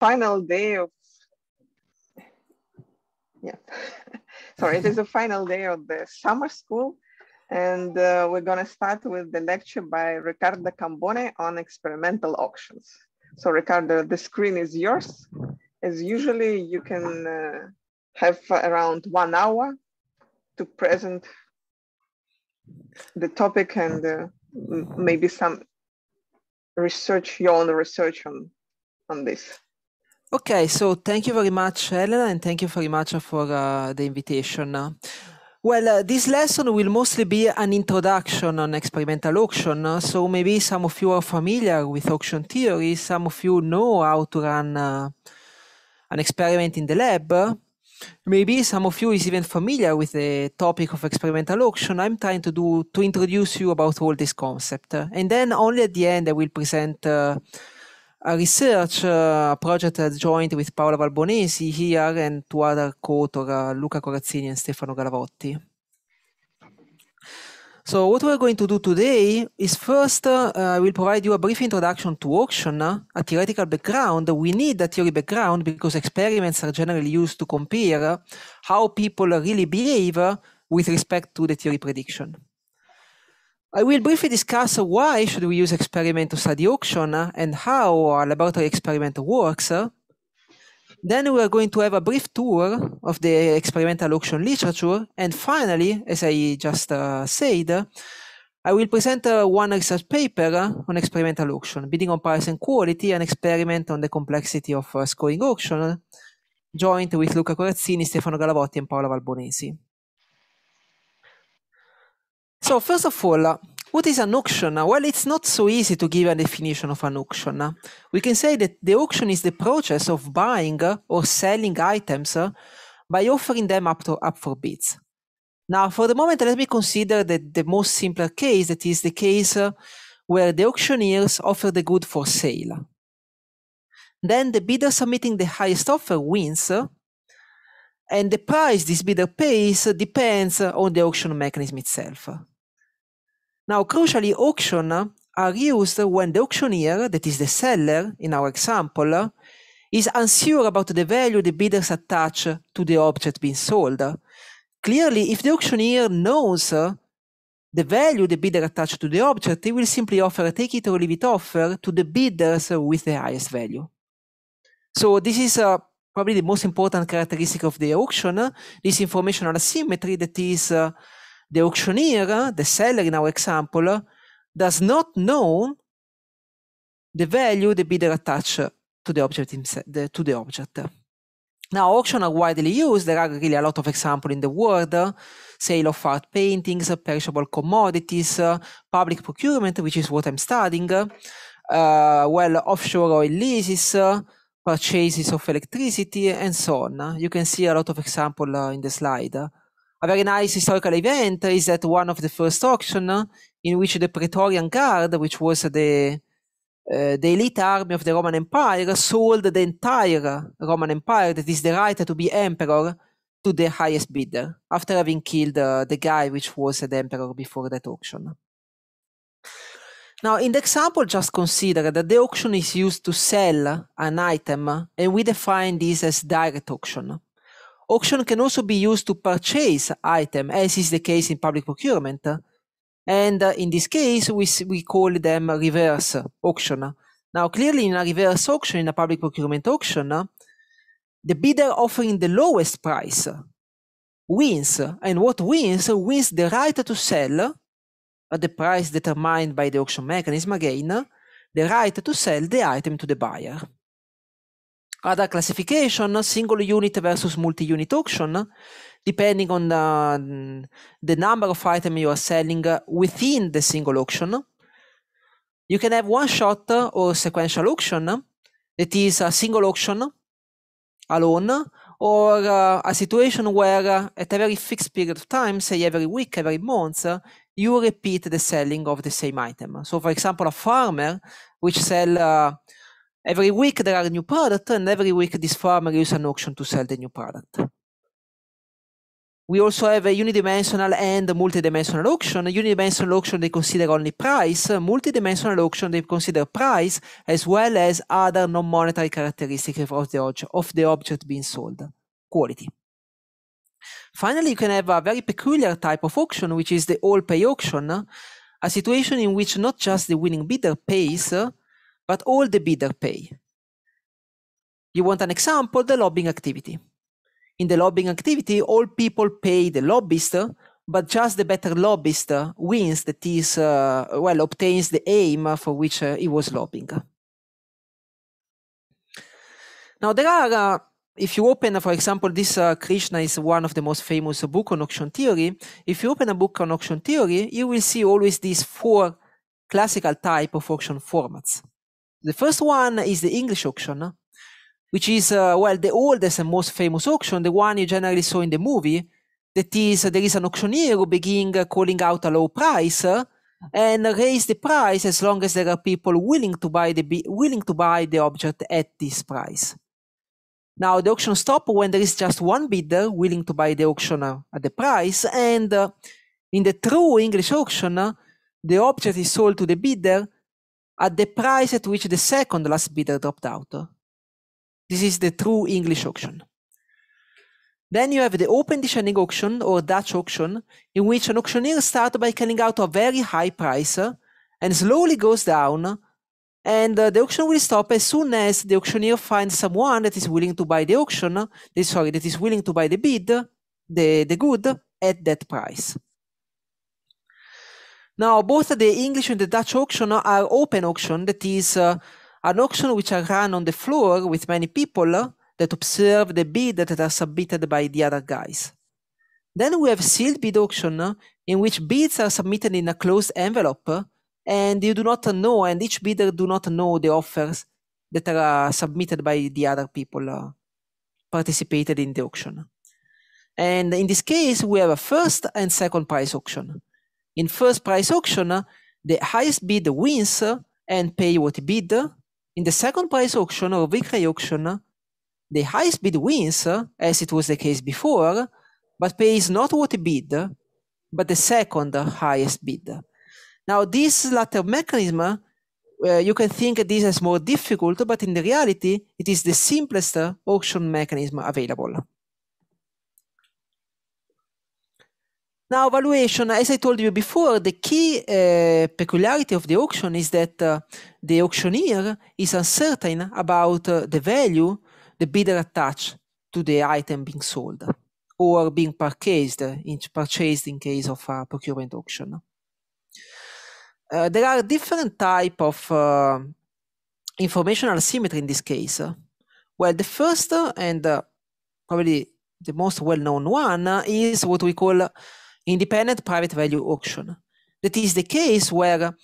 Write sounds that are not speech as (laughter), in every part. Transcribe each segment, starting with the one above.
final day of yeah (laughs) sorry it is the final day of the summer school and uh, we're going to start with the lecture by Ricardo Cambone on experimental auctions. So Ricardo, the screen is yours. As usually, you can uh, have around one hour to present the topic and uh, maybe some research, your own research on, on this. Okay, so thank you very much, Elena, and thank you very much for uh, the invitation. Well, uh, this lesson will mostly be an introduction on experimental auction. Uh, so maybe some of you are familiar with auction theory, some of you know how to run uh, an experiment in the lab. Maybe some of you is even familiar with the topic of experimental auction. I'm trying to do to introduce you about all this concept, and then only at the end I will present. Uh, a research uh, project that joined with Paola Valbonesi here and two other co-authors, uh, Luca Corazzini and Stefano Galavotti. So what we're going to do today is first, uh, I will provide you a brief introduction to auction, a theoretical background. We need a theory background because experiments are generally used to compare how people really behave with respect to the theory prediction. I will briefly discuss why should we use experiment to study auction uh, and how our laboratory experiment works. Uh. Then we are going to have a brief tour of the experimental auction literature. And finally, as I just uh, said, I will present uh, one research paper uh, on experimental auction, bidding on price and quality, an experiment on the complexity of uh, scoring auction, joint with Luca Corazzini, Stefano Galavotti, and Paola Valbonesi. So first of all, uh, what is an auction? Uh, well, it's not so easy to give a definition of an auction. Uh, we can say that the auction is the process of buying or selling items by offering them up, to, up for bids. Now, for the moment, let me consider that the most simpler case, that is the case where the auctioneers offer the good for sale. Then the bidder submitting the highest offer wins, and the price this bidder pays depends on the auction mechanism itself. Now, crucially, auction uh, are used when the auctioneer, that is the seller in our example, is unsure about the value the bidders attach to the object being sold. Clearly, if the auctioneer knows uh, the value the bidder attached to the object, he will simply offer a take it or leave it offer to the bidders with the highest value. So this is uh, probably the most important characteristic of the auction, uh, this informational asymmetry that is uh, the auctioneer, the seller in our example, does not know the value the bidder attached to the object himself, to the object. Now, auctions are widely used. There are really a lot of examples in the world. Sale of art paintings, perishable commodities, public procurement, which is what I'm studying. Uh, well, offshore oil leases, purchases of electricity, and so on. You can see a lot of examples uh, in the slide. A very nice historical event is that one of the first auction uh, in which the Praetorian Guard, which was the uh, the elite army of the Roman Empire sold the entire Roman Empire, that is the right to be emperor, to the highest bidder, after having killed uh, the guy which was the emperor before that auction. Now, in the example, just consider that the auction is used to sell an item, uh, and we define this as direct auction auction can also be used to purchase item, as is the case in public procurement. And uh, in this case, we, we call them reverse auction. Now, clearly, in a reverse auction, in a public procurement auction, the bidder offering the lowest price wins. And what wins? Wins the right to sell at the price determined by the auction mechanism again, the right to sell the item to the buyer a classification, single unit versus multi-unit auction, depending on the, the number of items you are selling within the single auction. You can have one shot or sequential auction, that is a single auction alone, or uh, a situation where uh, at a very fixed period of time, say every week, every month, you repeat the selling of the same item. So, for example, a farmer which sell uh, Every week there are new products, and every week this farmer uses an auction to sell the new product. We also have a unidimensional and a multidimensional auction. A unidimensional auction they consider only price. A multidimensional auction they consider price as well as other non-monetary characteristics of the, object, of the object being sold, quality. Finally, you can have a very peculiar type of auction, which is the all-pay auction, a situation in which not just the winning bidder pays, but all the bidder pay. You want an example? The lobbying activity. In the lobbying activity, all people pay the lobbyist, but just the better lobbyist wins, that is, uh, well, obtains the aim for which uh, he was lobbying. Now, there are, uh, if you open, for example, this uh, Krishna is one of the most famous book on auction theory. If you open a book on auction theory, you will see always these four classical type of auction formats. The first one is the English auction, which is, uh, well, the oldest and most famous auction, the one you generally saw in the movie. That is, there is an auctioneer who begins uh, calling out a low price uh, and raise the price as long as there are people willing to buy the willing to buy the object at this price. Now the auction stops when there is just one bidder willing to buy the auction uh, at the price, and uh, in the true English auction, uh, the object is sold to the bidder at the price at which the second last bidder dropped out. This is the true English auction. Then you have the open bidding auction or Dutch auction, in which an auctioneer starts by calling out a very high price and slowly goes down, and uh, the auction will stop as soon as the auctioneer finds someone that is willing to buy the auction, eh, sorry, that is willing to buy the bid, the, the good, at that price. Now, both the English and the Dutch auction are open auction, that is, uh, an auction which are run on the floor with many people uh, that observe the bid that are submitted by the other guys. Then we have sealed bid auction, uh, in which bids are submitted in a closed envelope, uh, and you do not know, and each bidder do not know the offers that are submitted by the other people uh, participated in the auction. And in this case, we have a first and second price auction. In first price auction, uh, the highest bid wins uh, and pay what bid. In the second price auction or victory auction, uh, the highest bid wins, as it was the case before, but pays not what bid, but the second highest bid. Now, this latter mechanism, uh, you can think of this as more difficult, but in the reality, it is the simplest auction mechanism available. Now, valuation, as I told you before, the key uh, peculiarity of the auction is that uh, the auctioneer is uncertain about uh, the value the bidder attached to the item being sold or being purchased in, purchased in case of a procurement auction. there are different type of informational asymmetry in this case. Well, the first and probably the most well-known one is what we call independent private value auction. That is the case where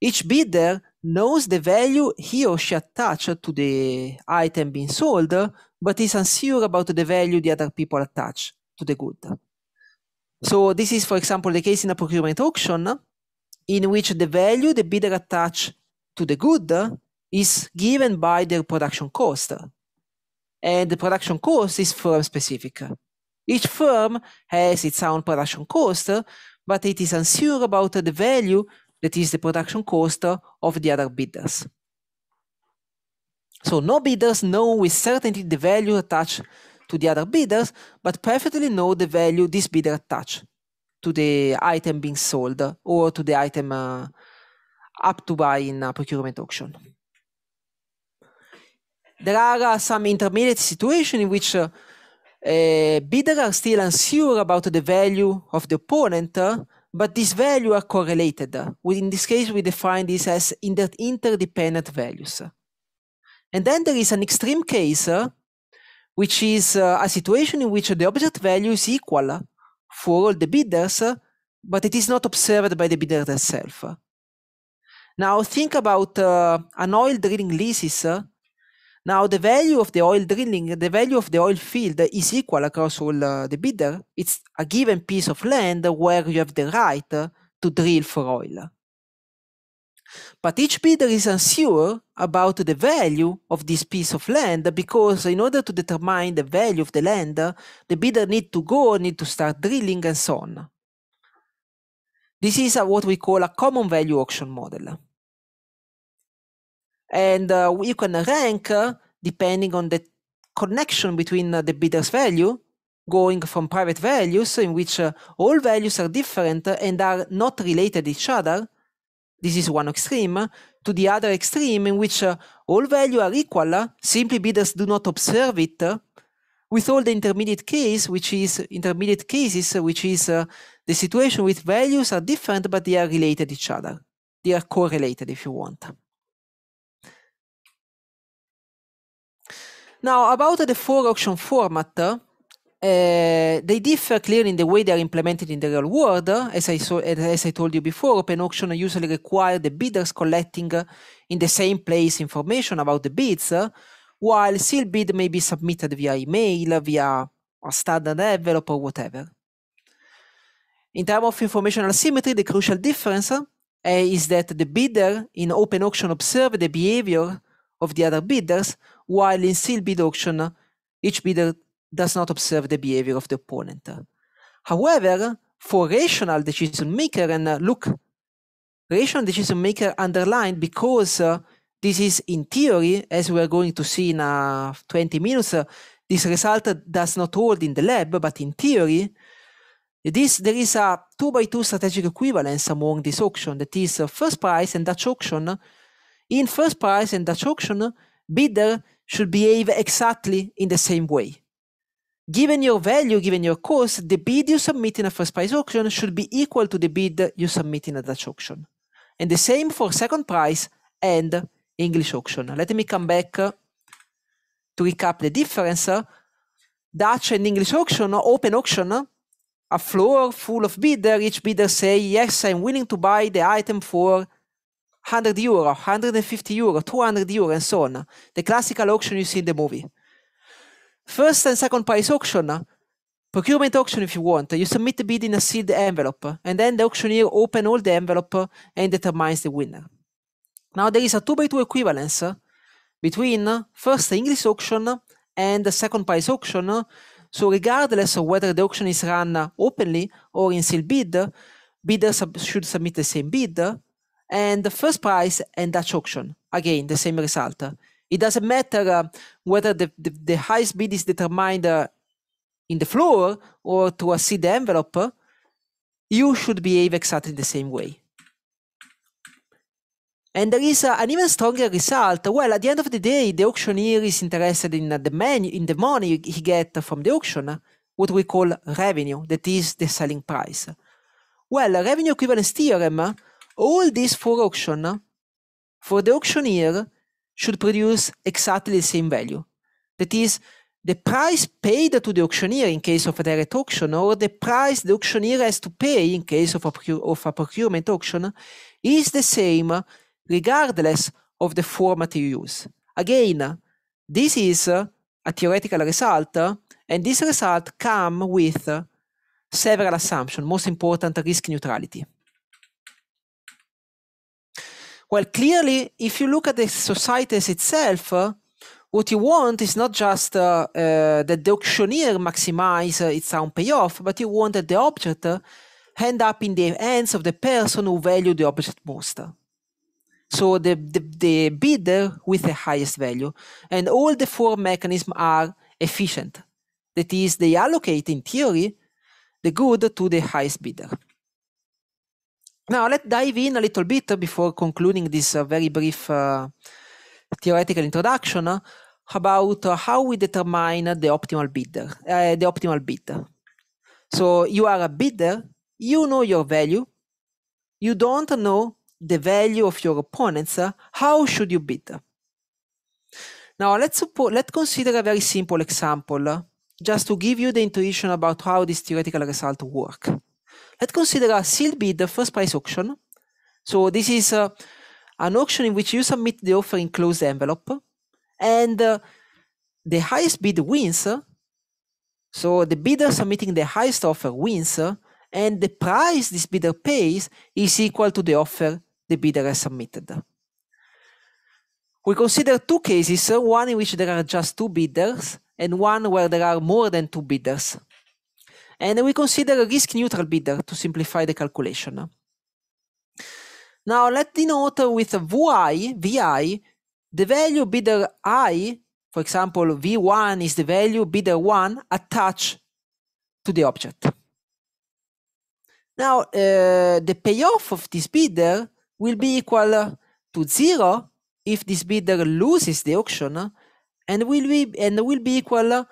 each bidder knows the value he or she attached to the item being sold, but is unsure about the value the other people attach to the good. So this is, for example, the case in a procurement auction in which the value the bidder attached to the good is given by their production cost. And the production cost is firm specific. Each firm has its own production cost, but it is unsure about the value that is the production cost of the other bidders. So no bidders know with certainty the value attached to the other bidders, but perfectly know the value this bidder attached to the item being sold or to the item uh, up to buy in a procurement auction. There are uh, some intermediate situations in which uh, Bidders eh, bidder are still unsure about the value of the opponent, eh, but these values are correlated. Eh. We, in this case, we define this as inter interdependent values. And then there is an extreme case, which is a situation in which the object value is equal for all the bidders, but it is not observed by the bidder itself. Now think about uh, an oil drilling leases now, the value of the oil drilling, the value of the oil field is equal across all uh, the bidder. It's a given piece of land where you have the right to drill for oil. But each bidder is unsure about the value of this piece of land because in order to determine the value of the land, the bidder need to go, need to start drilling and so on. This is a, what we call a common value auction model and uh, you can rank uh, depending on the connection between uh, the bidder's value going from private values in which uh, all values are different and are not related each other this is one extreme to the other extreme in which uh, all values are equal uh, simply bidders do not observe it with all the intermediate case which is intermediate cases which is the situation with values are different but they are related each other they are correlated if you want Now, about the four auction format, uh, they differ clearly in the way they are implemented in the real world. As I, saw, as I told you before, open auction usually require the bidders collecting in the same place information about the bids, while sealed bid may be submitted via email, via a standard envelope or whatever. In terms of informational symmetry, the crucial difference uh, is that the bidder in open auction observe the behavior of the other bidders, while in sealed bid auction, each bidder does not observe the behavior of the opponent. However, for rational decision maker, and uh, look, rational decision maker underlined because uh, this is in theory, as we are going to see in uh, 20 minutes, uh, this result does not hold in the lab, but in theory, this, there is a two by two strategic equivalence among this auction. That is, uh, first price and Dutch auction. In first price and Dutch auction, bidder should behave exactly in the same way. Given your value, given your cost, the bid you submit in a first price auction should be equal to the bid you submit in a Dutch auction. And the same for second price and English auction. Let me come back to recap the difference. Dutch and English auction, open auction, a floor full of bidder. Each bidder say, yes, I'm willing to buy the item for 100 euro, 150 euro, 200 euro, and so on. The classical auction you see in the movie. First and second price auction, uh, procurement auction if you want. You submit the bid in a sealed envelope, uh, and then the auctioneer opens all the envelope uh, and determines the winner. Now there is a 2 by 2 equivalence between first English auction and the second price auction. So regardless of whether the auction is run openly or in sealed bid, bidders should submit the same bid and the first price and Dutch auction. Again, the same result. It doesn't matter uh, whether the, the, the, highest bid is determined uh, in the floor or to a seed envelope, you should behave exactly the same way. And there is uh, an even stronger result. Well, at the end of the day, the auctioneer is interested in uh, the man in the money he gets from the auction, what we call revenue, that is the selling price. Well, revenue equivalence theorem all this for auction, for the auctioneer, should produce exactly the same value. That is, the price paid to the auctioneer in case of a direct auction, or the price the auctioneer has to pay in case of a, of a procurement auction, is the same regardless of the format you use. Again, this is a theoretical result, and this result comes with several assumptions, most important risk neutrality. Well, clearly, if you look at the society as itself, uh, what you want is not just uh, uh, that the auctioneer maximize uh, its own payoff, but you want that the object uh, end up in the hands of the person who value the object most. So the, the, the bidder with the highest value. And all the four mechanisms are efficient. That is, they allocate in theory the good to the highest bidder. Now let's dive in a little bit before concluding this uh, very brief uh, theoretical introduction uh, about how we determine the optimal bidder, the optimal bid. So you are a bidder, you know your value, you don't know the value of your opponents, how should you bid? Now let's let's consider a very simple example, just to give you the intuition about how this theoretical result works. Let's consider a sealed bid, the first price auction. So this is uh, an auction in which you submit the offer in closed envelope, and uh, the highest bid wins. Uh, so the bidder submitting the highest offer wins, uh, and the price this bidder pays is equal to the offer the bidder has submitted. We consider two cases, uh, one in which there are just two bidders, and one where there are more than two bidders. And we consider a risk neutral bidder to simplify the calculation. Now let's denote with VI, VI, the value bidder I, for example, V1 is the value bidder 1 attached to the object. Now, uh, the payoff of this bidder will be equal to zero if this bidder loses the auction, and will be and will be equal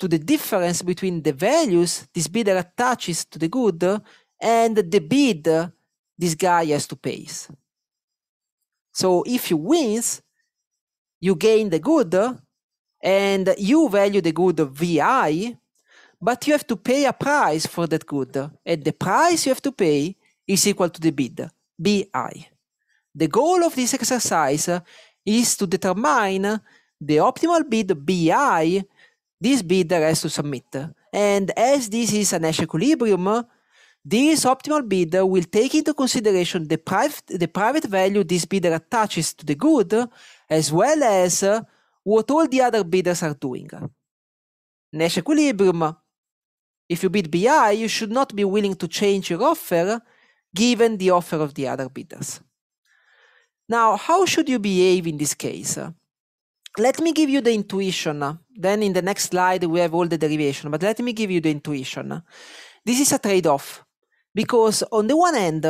to the difference between the values this bidder attaches to the good and the bid this guy has to pay. So if you wins, you gain the good and you value the good VI, but you have to pay a price for that good. And the price you have to pay is equal to the bid, BI. The goal of this exercise is to determine the optimal bid BI this bid that has to submit. And as this is a Nash equilibrium, this optimal bidder will take into consideration the private, the private value this bidder attaches to the good, as well as what all the other bidders are doing. Nash equilibrium. If you bid BI, you should not be willing to change your offer given the offer of the other bidders. Now, how should you behave in this case? let me give you the intuition. Then in the next slide, we have all the derivation, but let me give you the intuition. This is a trade-off because on the one end,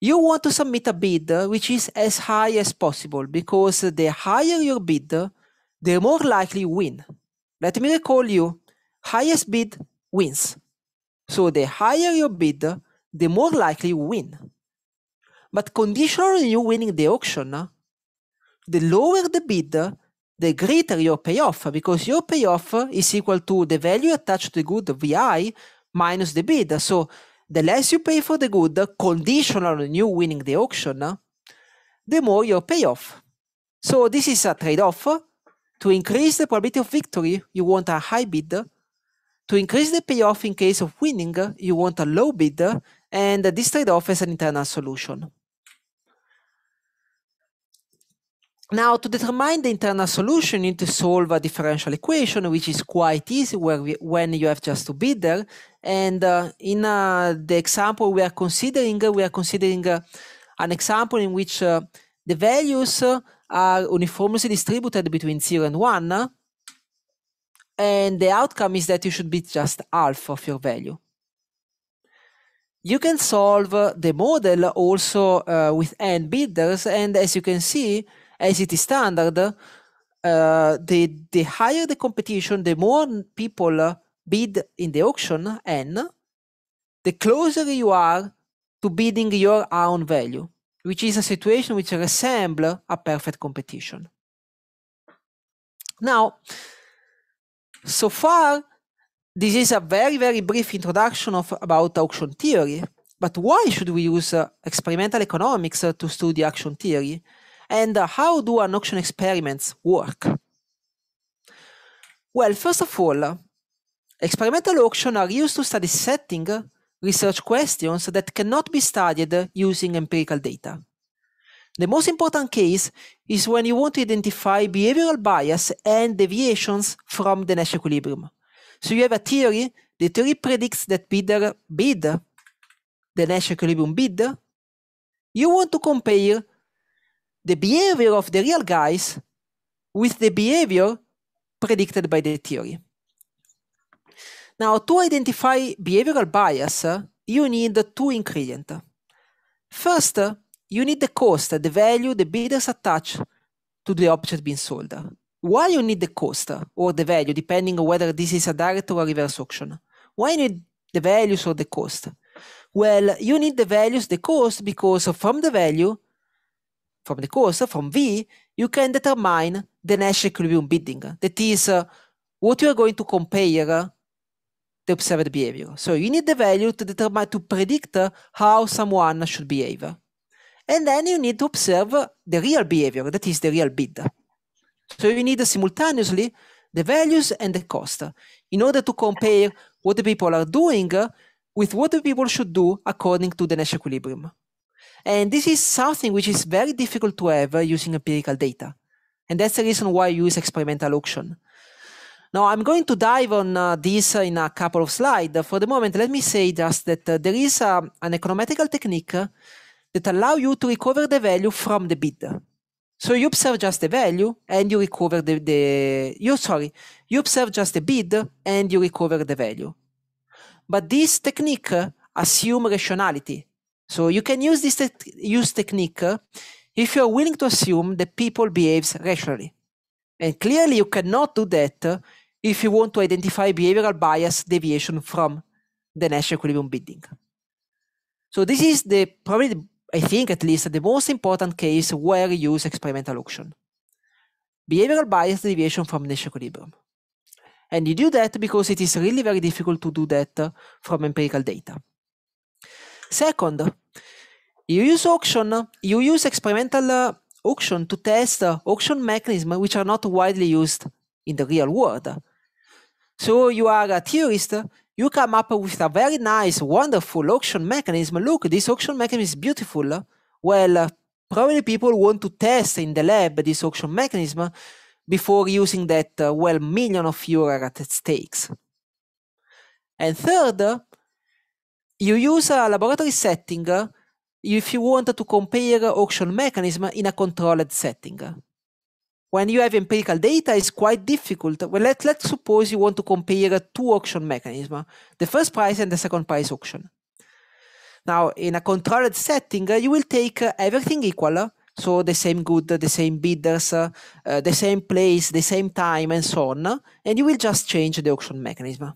you want to submit a bid which is as high as possible because the higher your bid, the more likely you win. Let me recall you, highest bid wins. So the higher your bid, the more likely you win. But conditional on you winning the auction, the lower the bid, the greater your payoff because your payoff is equal to the value attached to the good VI minus the bid. So the less you pay for the good, conditional on you winning the auction, the more your payoff. So this is a trade-off. To increase the probability of victory, you want a high bid. To increase the payoff in case of winning, you want a low bid. And this trade-off is an internal solution. Now, to determine the internal solution, you need to solve a differential equation, which is quite easy where we, when you have just to be there. And uh, in uh, the example we are considering, we are considering uh, an example in which uh, the values uh, are uniformly distributed between 0 and 1. And the outcome is that you should be just half of your value. You can solve the model also uh, with n bidders. And as you can see, as it is standard, uh, the, the higher the competition, the more people uh, bid in the auction, and the closer you are to bidding your own value, which is a situation which resembles a perfect competition. Now, so far, this is a very, very brief introduction of about auction theory. But why should we use uh, experimental economics uh, to study auction theory? And uh, how do auction experiments work? Well, first of all, uh, experimental auctions are used to study setting uh, research questions that cannot be studied using empirical data. The most important case is when you want to identify behavioral bias and deviations from the Nash equilibrium. So you have a theory, the theory predicts that bidder bid, the Nash equilibrium bid. You want to compare the behavior of the real guys with the behavior predicted by the theory. Now, to identify behavioral bias, you need two ingredients. First, you need the cost, the value the bidders attach to the object being sold. Why you need the cost or the value, depending on whether this is a direct or a reverse auction? Why you need the values or the cost? Well, you need the values, the cost, because from the value, from the course from V, you can determine the Nash equilibrium bidding. That is uh, what you are going to compare uh, the observed behavior. So you need the value to determine to predict uh, how someone should behave. And then you need to observe the real behavior, that is the real bid. So you need simultaneously the values and the cost in order to compare what the people are doing uh, with what the people should do according to the Nash equilibrium. And this is something which is very difficult to have uh, using empirical data. And that's the reason why I use experimental auction. Now, I'm going to dive on uh, this uh, in a couple of slides. For the moment, let me say just that uh, there is uh, an econometrical technique that allow you to recover the value from the bid. So you observe just the value and you recover the, the you sorry, you observe just the bid and you recover the value. But this technique assume rationality. So you can use this te use technique uh, if you are willing to assume that people behaves rationally. And clearly you cannot do that uh, if you want to identify behavioral bias deviation from the Nash equilibrium bidding. So this is the probably I think at least the most important case where you use experimental auction. Behavioral bias deviation from Nash equilibrium. And you do that because it is really very difficult to do that uh, from empirical data. Second, you use auction, you use experimental uh, auction to test uh, auction mechanisms which are not widely used in the real world. So you are a theorist, you come up with a very nice, wonderful auction mechanism. Look, this auction mechanism is beautiful. Well, uh, probably people want to test in the lab this auction mechanism before using that, uh, well, million of euros at stakes. And third, you use a uh, laboratory setting uh, if you want to compare auction mechanism in a controlled setting. When you have empirical data, it's quite difficult. Well, let, let's suppose you want to compare two auction mechanisms, the first price and the second price auction. Now, in a controlled setting, you will take uh, everything equal, so the same good, the same bidders, uh, the same place, the same time, and so on, and you will just change the auction mechanism.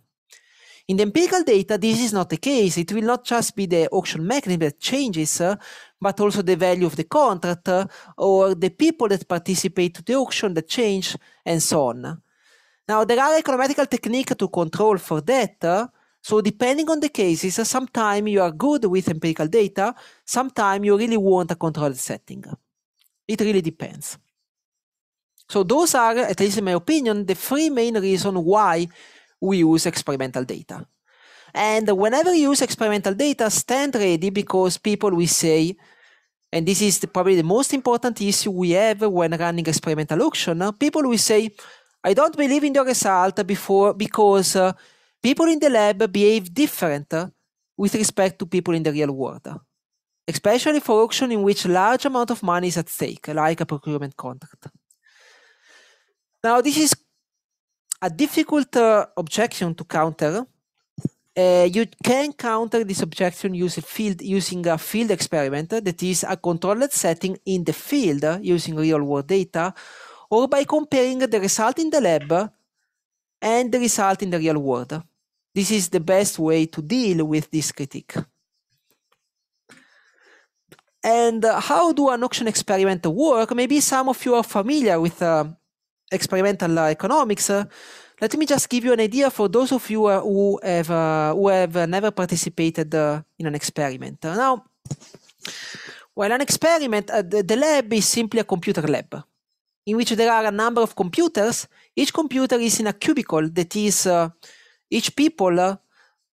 In the empirical data, this is not the case. It will not just be the auction mechanism that changes, uh, but also the value of the contract uh, or the people that participate to the auction that change and so on. Now, there are econometrical techniques to control for that. Uh, so depending on the cases, uh, sometimes you are good with empirical data, sometimes you really want a controlled setting. It really depends. So those are, at least in my opinion, the three main reasons why we use experimental data. And whenever you use experimental data, stand ready because people will say, and this is the, probably the most important issue we have when running experimental auction, uh, people will say, I don't believe in the result before because uh, people in the lab behave different uh, with respect to people in the real world, uh, especially for auction in which large amount of money is at stake, like a procurement contract. Now, this is a difficult uh, objection to counter. Uh, you can counter this objection using, field, using a field experiment, that is a controlled setting in the field using real world data, or by comparing the result in the lab and the result in the real world. This is the best way to deal with this critique. And uh, how do an auction experiment work? Maybe some of you are familiar with uh, experimental uh, economics, uh, let me just give you an idea for those of you uh, who have who have never participated in an experiment. now, well, an experiment, the, the lab is simply a computer lab in which there are a number of computers. Each computer is in a cubicle that is uh, each people, uh,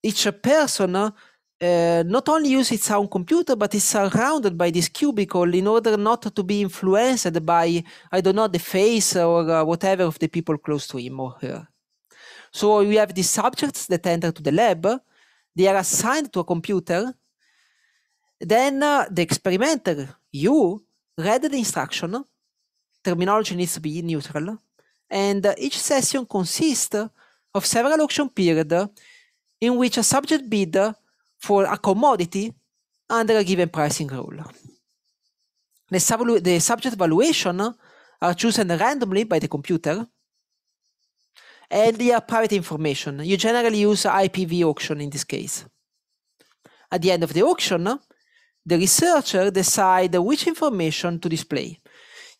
each person uh, uh, not only use its own computer, but it's surrounded by this cubicle in order not to be influenced by, I don't know, the face or uh, whatever of the people close to him or her. So we have these subjects that enter to the lab, they are assigned to a computer. Then uh, the experimenter, you, read the instruction, terminology needs to be neutral, and uh, each session consists of several auction periods in which a subject bid for a commodity under a given pricing rule. The, sub the subject valuation are chosen randomly by the computer and they are private information. You generally use IPV auction in this case. At the end of the auction, the researcher decides which information to display.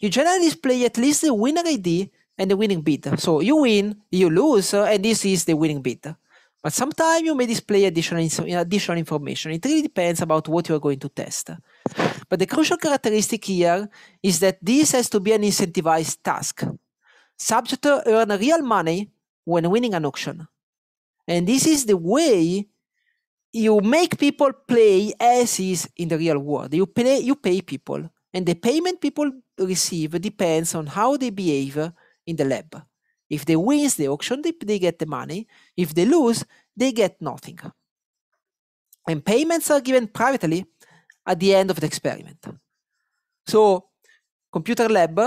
You generally display at least the winner ID and the winning bid. So you win, you lose, and this is the winning bid. But sometimes you may display additional, additional information. It really depends about what you are going to test. But the crucial characteristic here is that this has to be an incentivized task. Subjects earn real money when winning an auction. And this is the way you make people play as is in the real world. You pay, you pay people, and the payment people receive depends on how they behave in the lab. If they win the auction, they, they get the money. If they lose, they get nothing. And payments are given privately at the end of the experiment. So, computer lab,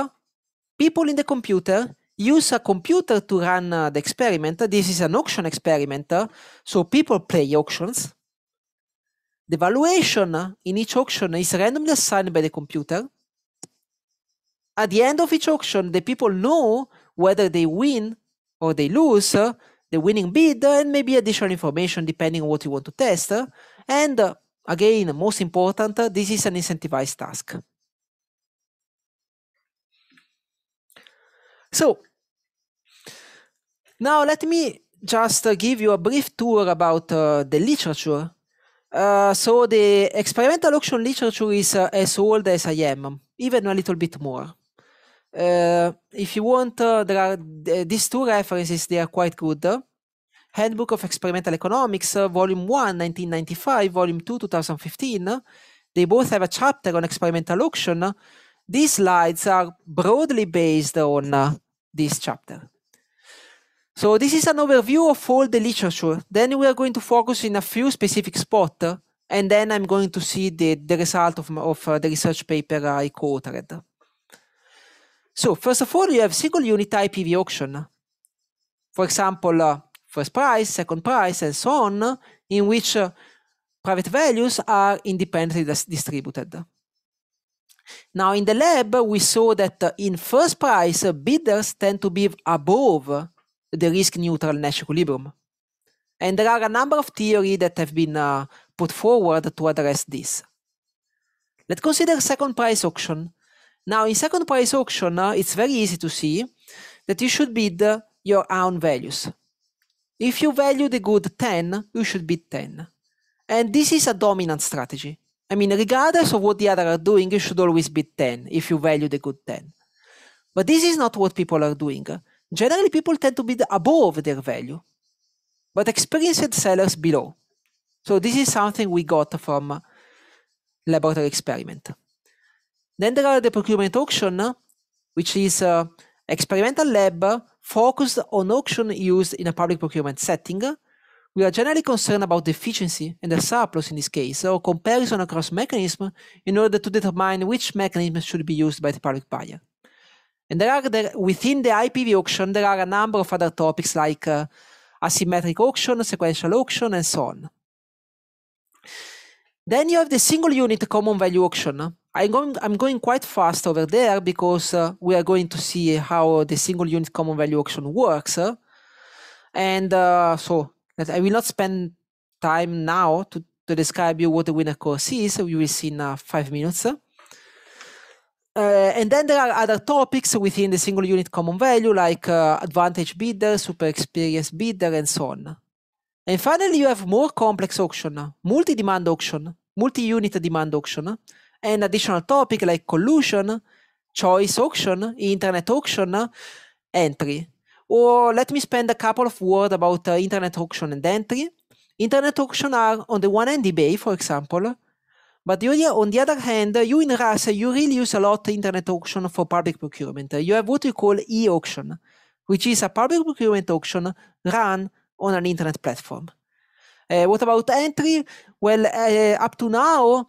people in the computer use a computer to run uh, the experiment. This is an auction experiment, uh, so people play auctions. The valuation uh, in each auction is randomly assigned by the computer. At the end of each auction, the people know whether they win or they lose uh, the winning bid uh, and maybe additional information depending on what you want to test. Uh, and again, most important, this is an incentivized task. So now let me just give you a brief tour about uh, the literature. Uh, so the experimental auction literature is uh, as old as I am, even a little bit more. Uh, if you want, uh, there are these two references, they are quite good. Handbook of Experimental Economics, uh, Volume 1, 1995, Volume 2, 2015. They both have a chapter on experimental auction. These slides are broadly based on uh, this chapter. So this is an overview of all the literature. Then we are going to focus in a few specific spots, and then I'm going to see the, the result of, of uh, the research paper I quoted. authored so first of all, you have single unit IPv auction. For example, uh, first price, second price, and so on, in which uh, private values are independently distributed. Now, in the lab, we saw that uh, in first price, uh, bidders tend to be above the risk-neutral Nash equilibrium. And there are a number of theories that have been uh, put forward to address this. Let's consider second price auction, now, in second price auction, uh, it's very easy to see that you should bid uh, your own values. If you value the good 10, you should bid 10. And this is a dominant strategy. I mean, regardless of what the other are doing, you should always bid 10 if you value the good 10. But this is not what people are doing. Generally, people tend to bid above their value, but experienced sellers below. So this is something we got from uh, laboratory experiment. Then there are the procurement auction, which is an uh, experimental lab focused on auction used in a public procurement setting. We are generally concerned about the efficiency and the surplus in this case, or comparison across mechanisms in order to determine which mechanism should be used by the public buyer. And there are the, within the IPV auction, there are a number of other topics like uh, asymmetric auction, sequential auction, and so on. Then you have the single unit common value auction, I'm going, I'm going quite fast over there because uh, we are going to see how the single unit common value auction works. Uh, and uh, so I will not spend time now to, to describe you what the winner course is. We will see in uh, five minutes. Uh. and then there are other topics within the single unit common value like advantage bidder, super experienced bidder, and so on. And finally, you have more complex auction, multi-demand auction, multi-unit demand auction, multi unit demand auction and additional topic like collusion, choice auction, internet auction, entry. Or let me spend a couple of words about uh, internet auction and entry. Internet auction are on the one hand eBay, for example, but on the other hand, you in Russia, you really use a lot internet auction for public procurement. You have what we call e-auction, which is a public procurement auction run on an internet platform. Uh, what about entry? Well, uh, up to now,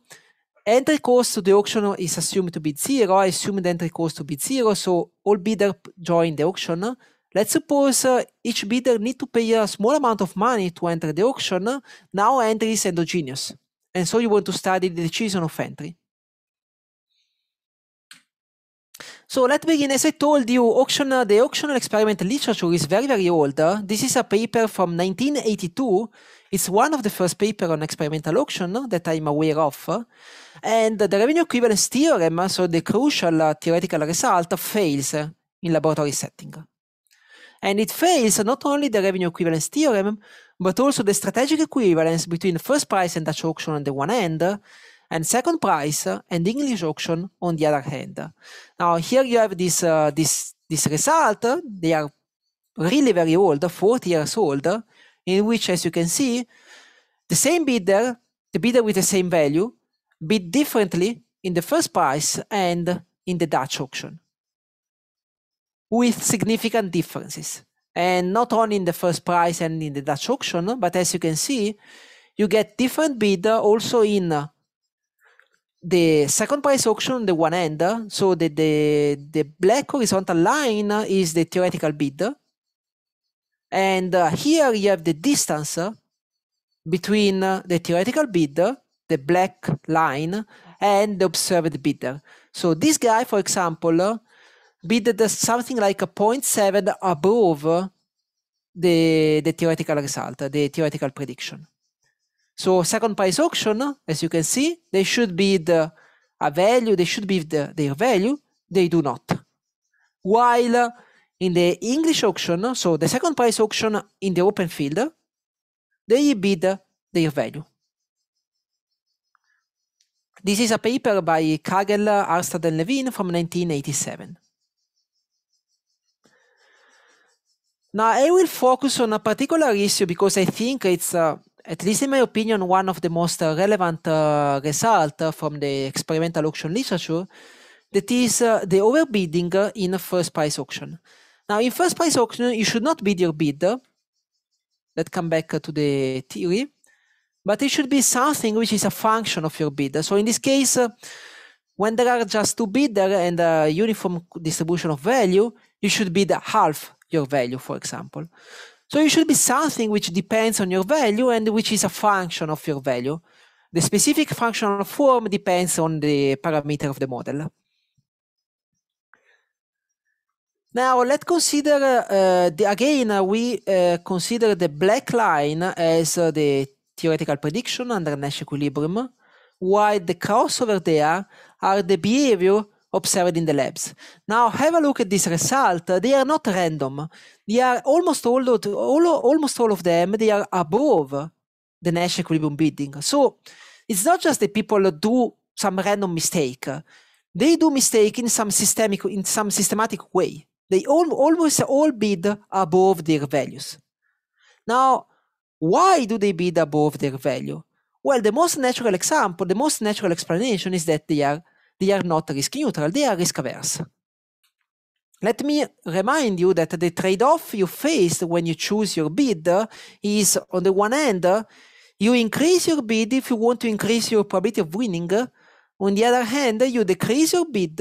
entry cost to the auction is assumed to be zero. I the entry cost to be zero, so all bidder join the auction. Let's suppose uh, each bidder need to pay a small amount of money to enter the auction. Now entry is endogenous, and so you want to study the decision of entry. So let me begin. As I told you, auction, uh, the auctional experimental literature is very, very old. Uh, this is a paper from 1982 it's one of the first papers on experimental auction that I'm aware of. And the revenue equivalence theorem, so the crucial theoretical result, fails in laboratory setting. And it fails not only the revenue equivalence theorem, but also the strategic equivalence between first price and Dutch auction on the one hand, and second price and English auction on the other hand. Now here you have this uh, this this result. They are really very old, 40 years old, in which, as you can see, the same bidder, the bidder with the same value, bid differently in the first price and in the Dutch auction with significant differences. And not only in the first price and in the Dutch auction, but as you can see, you get different bid also in uh, the second price auction on the one end. So the, the, the black horizontal line is the theoretical bid and uh, here you have the distance uh, between uh, the theoretical bidder, uh, the black line, and the observed bidder. So this guy, for example, bidded something like a 0.7 above the, the theoretical result, the theoretical prediction. So second price auction, as you can see, they should bid a value, they should bid the, their value, they do not. While in the English auction, so the second price auction in the open field, they bid their value. This is a paper by Kagel, Arstad, and Levin from 1987. Now, I will focus on a particular issue because I think it's, uh, at least in my opinion, one of the most uh, relevant uh, results from the experimental auction literature, that is uh, the overbidding in first price auction. Now, in first price auction, you should not bid your bid. Let's come back uh, to the theory. But it should be something which is a function of your bid. So in this case, uh, when there are just two bidders and a uniform distribution of value, you should bid half your value, for example. So it should be something which depends on your value and which is a function of your value. The specific functional form depends on the parameter of the model. Now let's consider uh, the, again uh, we uh, consider the black line as uh, the theoretical prediction under Nash equilibrium, while the crossover there are the behavior observed in the labs. Now have a look at this result. They are not random. They are almost all, of, all almost all of them. They are above the Nash equilibrium bidding. So it's not just that people do some random mistake. They do mistake in some systemic in some systematic way. They all, almost all bid above their values. Now, why do they bid above their value? Well, the most natural example, the most natural explanation is that they are, they are not risk neutral, they are risk averse. Let me remind you that the trade off you face when you choose your bid is on the one hand, you increase your bid if you want to increase your probability of winning. On the other hand, you decrease your bid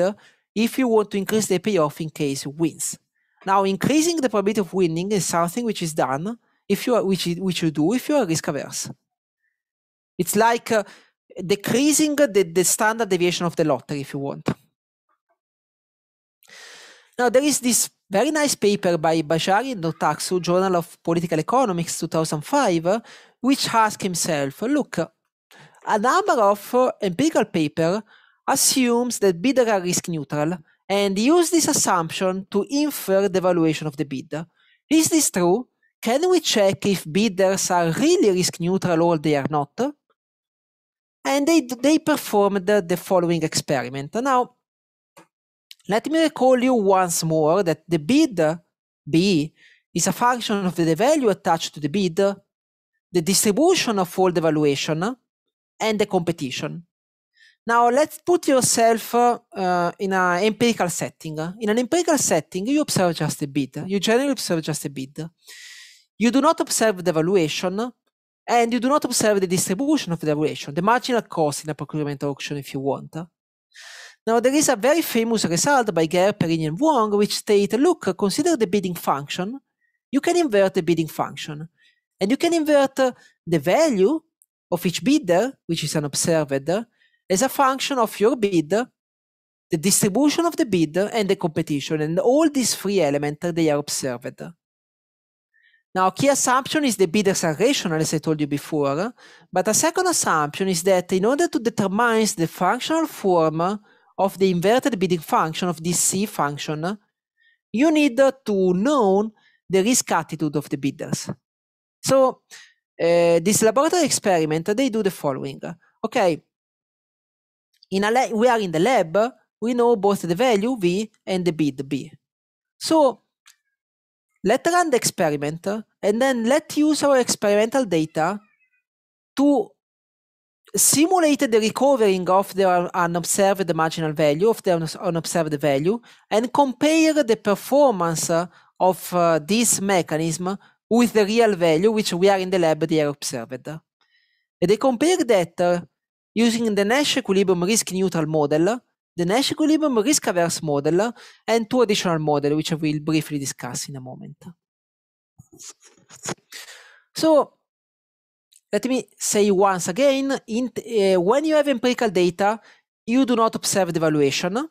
if you want to increase the payoff in case wins. Now, increasing the probability of winning is something which is done if you are, which, which you do if you are risk averse. It's like uh, decreasing the, the standard deviation of the lottery, if you want. Now, there is this very nice paper by Bajari and Dotaksu, Journal of Political Economics, 2005, which asked himself, look, a number of uh, empirical paper assumes that bidders are risk neutral and use this assumption to infer the valuation of the bid. Is this true? Can we check if bidders are really risk neutral or they are not? And they, they performed the, the following experiment. Now, let me recall you once more that the bid B is a function of the value attached to the bid, the distribution of all the valuation, and the competition. Now let's put yourself uh, in an empirical setting. In an empirical setting, you observe just a bid. You generally observe just a bid. You do not observe the valuation, and you do not observe the distribution of the valuation, the marginal cost in a procurement auction, if you want. Now there is a very famous result by Gare, Perini, and Wong, which state, look, consider the bidding function. You can invert the bidding function, and you can invert the value of each bidder, which is unobserved, as a function of your bid, the distribution of the bid, and the competition. And all these three elements, they are observed. Now, key assumption is the bidders are rational, as I told you before. But a second assumption is that in order to determine the functional form of the inverted bidding function of this C function, you need to know the risk attitude of the bidders. So uh, this laboratory experiment, they do the following. Okay, in a we are in the lab, we know both the value V and the bid B. So let's run the experiment and then let's use our experimental data to simulate the recovering of the unobserved marginal value of the unobserved value and compare the performance of uh, this mechanism with the real value which we are in the lab they are observed. And they compare that using the Nash equilibrium risk neutral model, the Nash equilibrium risk averse model, and two additional models, which I will briefly discuss in a moment. So let me say once again, in, uh, when you have empirical data, you do not observe the valuation.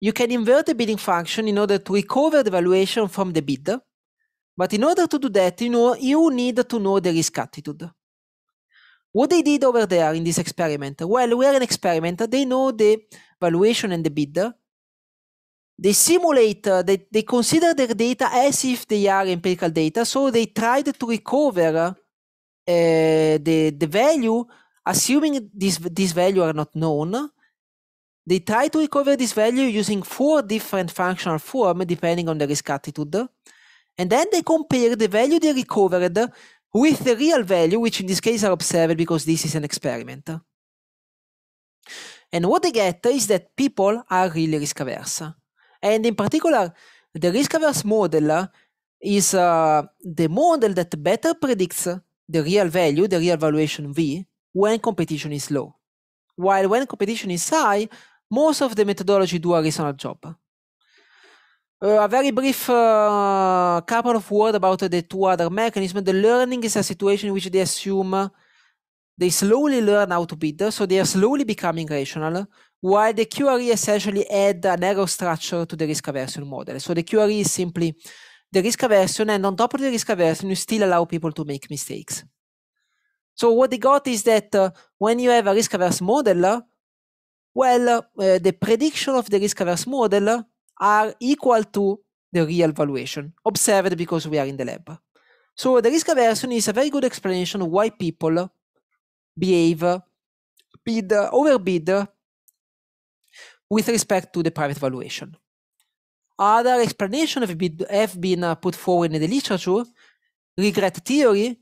You can invert the bidding function in order to recover the valuation from the bid. But in order to do that, you, know, you need to know the risk attitude. What they did over there in this experiment? Well, we are an experiment. They know the valuation and the bid. They simulate, uh, they, they consider their data as if they are empirical data. So they tried to recover uh, the, the value, assuming this, this value are not known. They try to recover this value using four different functional forms depending on the risk attitude. And then they compare the value they recovered with the real value, which in this case are observed because this is an experiment. And what they get is that people are really risk averse. And in particular, the risk averse model is uh, the model that better predicts the real value, the real valuation V, when competition is low. While when competition is high, most of the methodology do a reasonable job. Uh, a very brief uh, couple of words about the two other mechanisms. The learning is a situation in which they assume they slowly learn how to bid, so they are slowly becoming rational, while the QRE essentially add an error structure to the risk aversion model. So the QRE is simply the risk aversion, and on top of the risk aversion, you still allow people to make mistakes. So what they got is that uh, when you have a risk averse model, uh, well, uh, the prediction of the risk averse model are equal to the real valuation observed because we are in the lab. So the risk aversion is a very good explanation of why people behave bid overbid with respect to the private valuation. Other explanations have been, uh, put forward in the literature. Regret theory,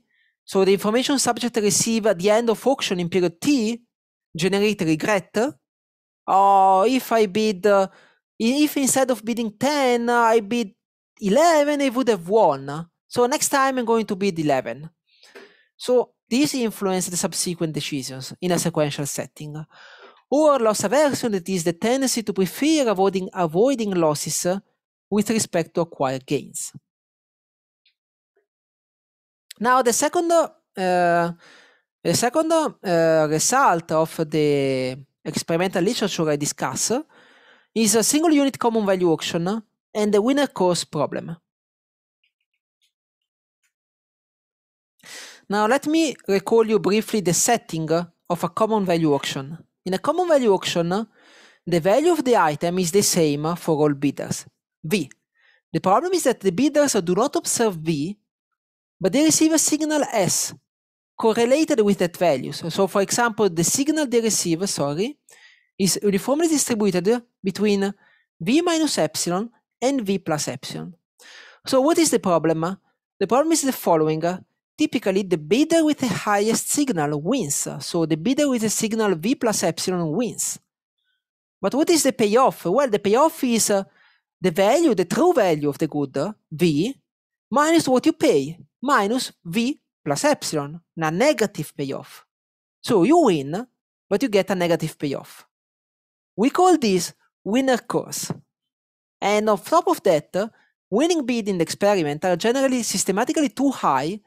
so the information subject receive at the end of auction in period T generate regret. Or if I bid uh, if instead of bidding 10, uh, I bid 11, I would have won. So next time I'm going to bid 11. So this influenced the subsequent decisions in a sequential setting. Or loss aversion, that is the tendency to prefer avoiding, avoiding losses uh, with respect to acquired gains. Now, the second, uh, the second uh, result of the experimental literature I discuss is a single unit common value auction and the winner course problem. Now let me recall you briefly the setting of a common value auction. In a common value auction, the value of the item is the same for all bidders, V. The problem is that the bidders do not observe V, but they receive a signal S correlated with that value. So, so for example, the signal they receive, sorry, is uniformly distributed between v minus epsilon and v plus epsilon. So what is the problem? The problem is the following. Typically, the bidder with the highest signal wins. So the bidder with the signal v plus epsilon wins. But what is the payoff? Well, the payoff is uh, the value, the true value of the good, uh, v, minus what you pay, minus v plus epsilon, a negative payoff. So you win, but you get a negative payoff. We call this winner course. And on top of that, winning bid in the experiment are generally systematically too high,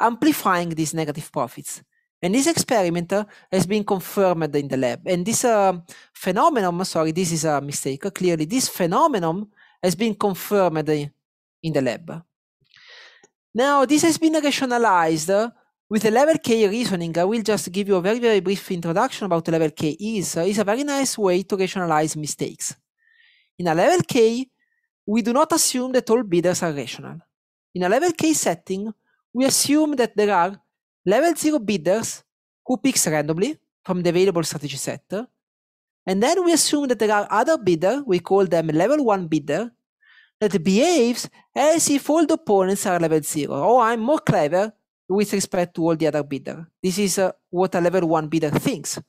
amplifying these negative profits. And this experiment uh, has been confirmed in the lab. And this uh, phenomenon, sorry, this is a mistake. Clearly, this phenomenon has been confirmed in the lab. Now, this has been rationalized uh, with the level K reasoning, I will just give you a very, very brief introduction about level K is. Uh, it's a very nice way to rationalize mistakes. In a level K, we do not assume that all bidders are rational. In a level K setting, we assume that there are level 0 bidders who picks randomly from the available strategy set. And then we assume that there are other bidders, we call them level 1 bidder, that behaves as if all the opponents are level 0. Oh, I'm more clever with respect to all the other bidder. This is uh, what a level one bidder thinks.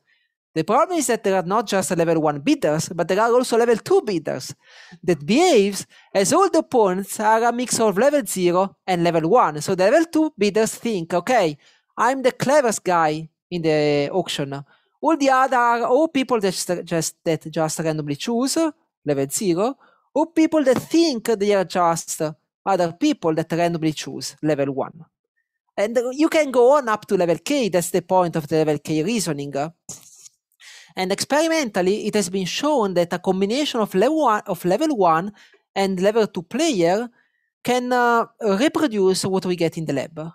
The problem is that there are not just level one bidders, but there are also level two bidders that behaves as all the points are a mix of level zero and level one. So the level two bidders think, okay, I'm the cleverest guy in the auction. All the other are all people that just, just that just randomly choose level zero, or people that think they are just other people that randomly choose level one. And you can go on up to level K. That's the point of the level K reasoning. Uh. And experimentally, it has been shown that a combination of level one, of level one and level two player can uh, reproduce what we get in the lab.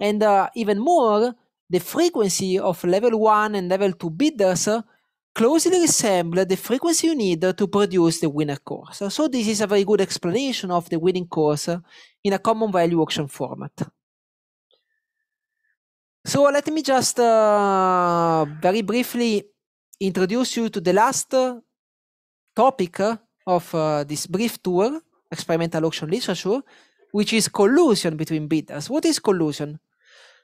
And uh, even more, the frequency of level one and level two bidders uh, closely resemble the frequency you need to produce the winner course. So this is a very good explanation of the winning course in a common value auction format. So let me just uh, very briefly introduce you to the last uh, topic uh, of uh, this brief tour, experimental auction literature, which is collusion between bidders. What is collusion?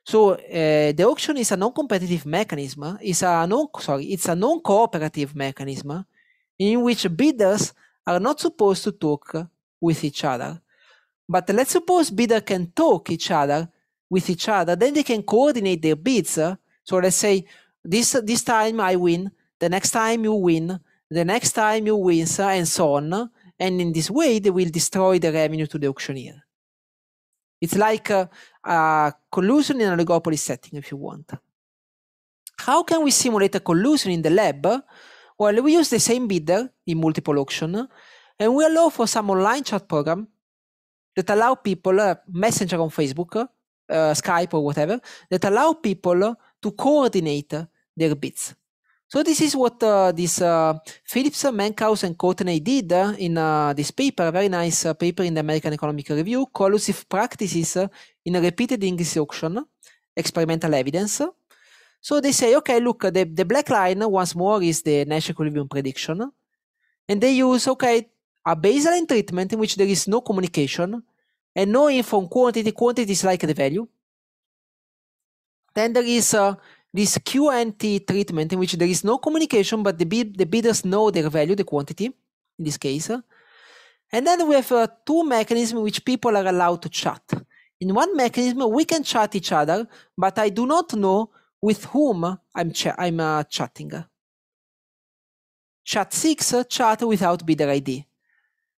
So uh, the auction is a non-competitive mechanism. Uh, it's a non sorry, it's a non-cooperative mechanism in which bidders are not supposed to talk with each other. But let's suppose bidder can talk each other with each other, then they can coordinate their bids. Uh, so let's say this this time I win, the next time you win, the next time you win, and so on. And in this way, they will destroy the revenue to the auctioneer. It's like a, a collusion in an oligopoly setting, if you want. How can we simulate a collusion in the lab? Well, we use the same bidder uh, in multiple auction, and we allow for some online chat program that allow people, a uh, messenger on Facebook, uh, Skype or whatever, that allow people to coordinate their bits. So this is what uh, this uh, Phillips, uh, Menkhaus, and Courtney did uh, in uh, this paper, very nice uh, paper in the American Economic Review, collusive practices in a repeated English auction, experimental evidence. So they say, okay, look, the, the black line once more is the Nash equilibrium prediction. And they use, okay, a baseline treatment in which there is no communication and no info on quantity. Quantity is like the value. Then there is uh, this QNT treatment in which there is no communication, but the, bid, the bidders know their value, the quantity, in this case. And then we have uh, two mechanisms which people are allowed to chat. In one mechanism, we can chat each other, but I do not know with whom I'm, ch I'm uh, chatting. Chat 6, uh, chat without bidder ID.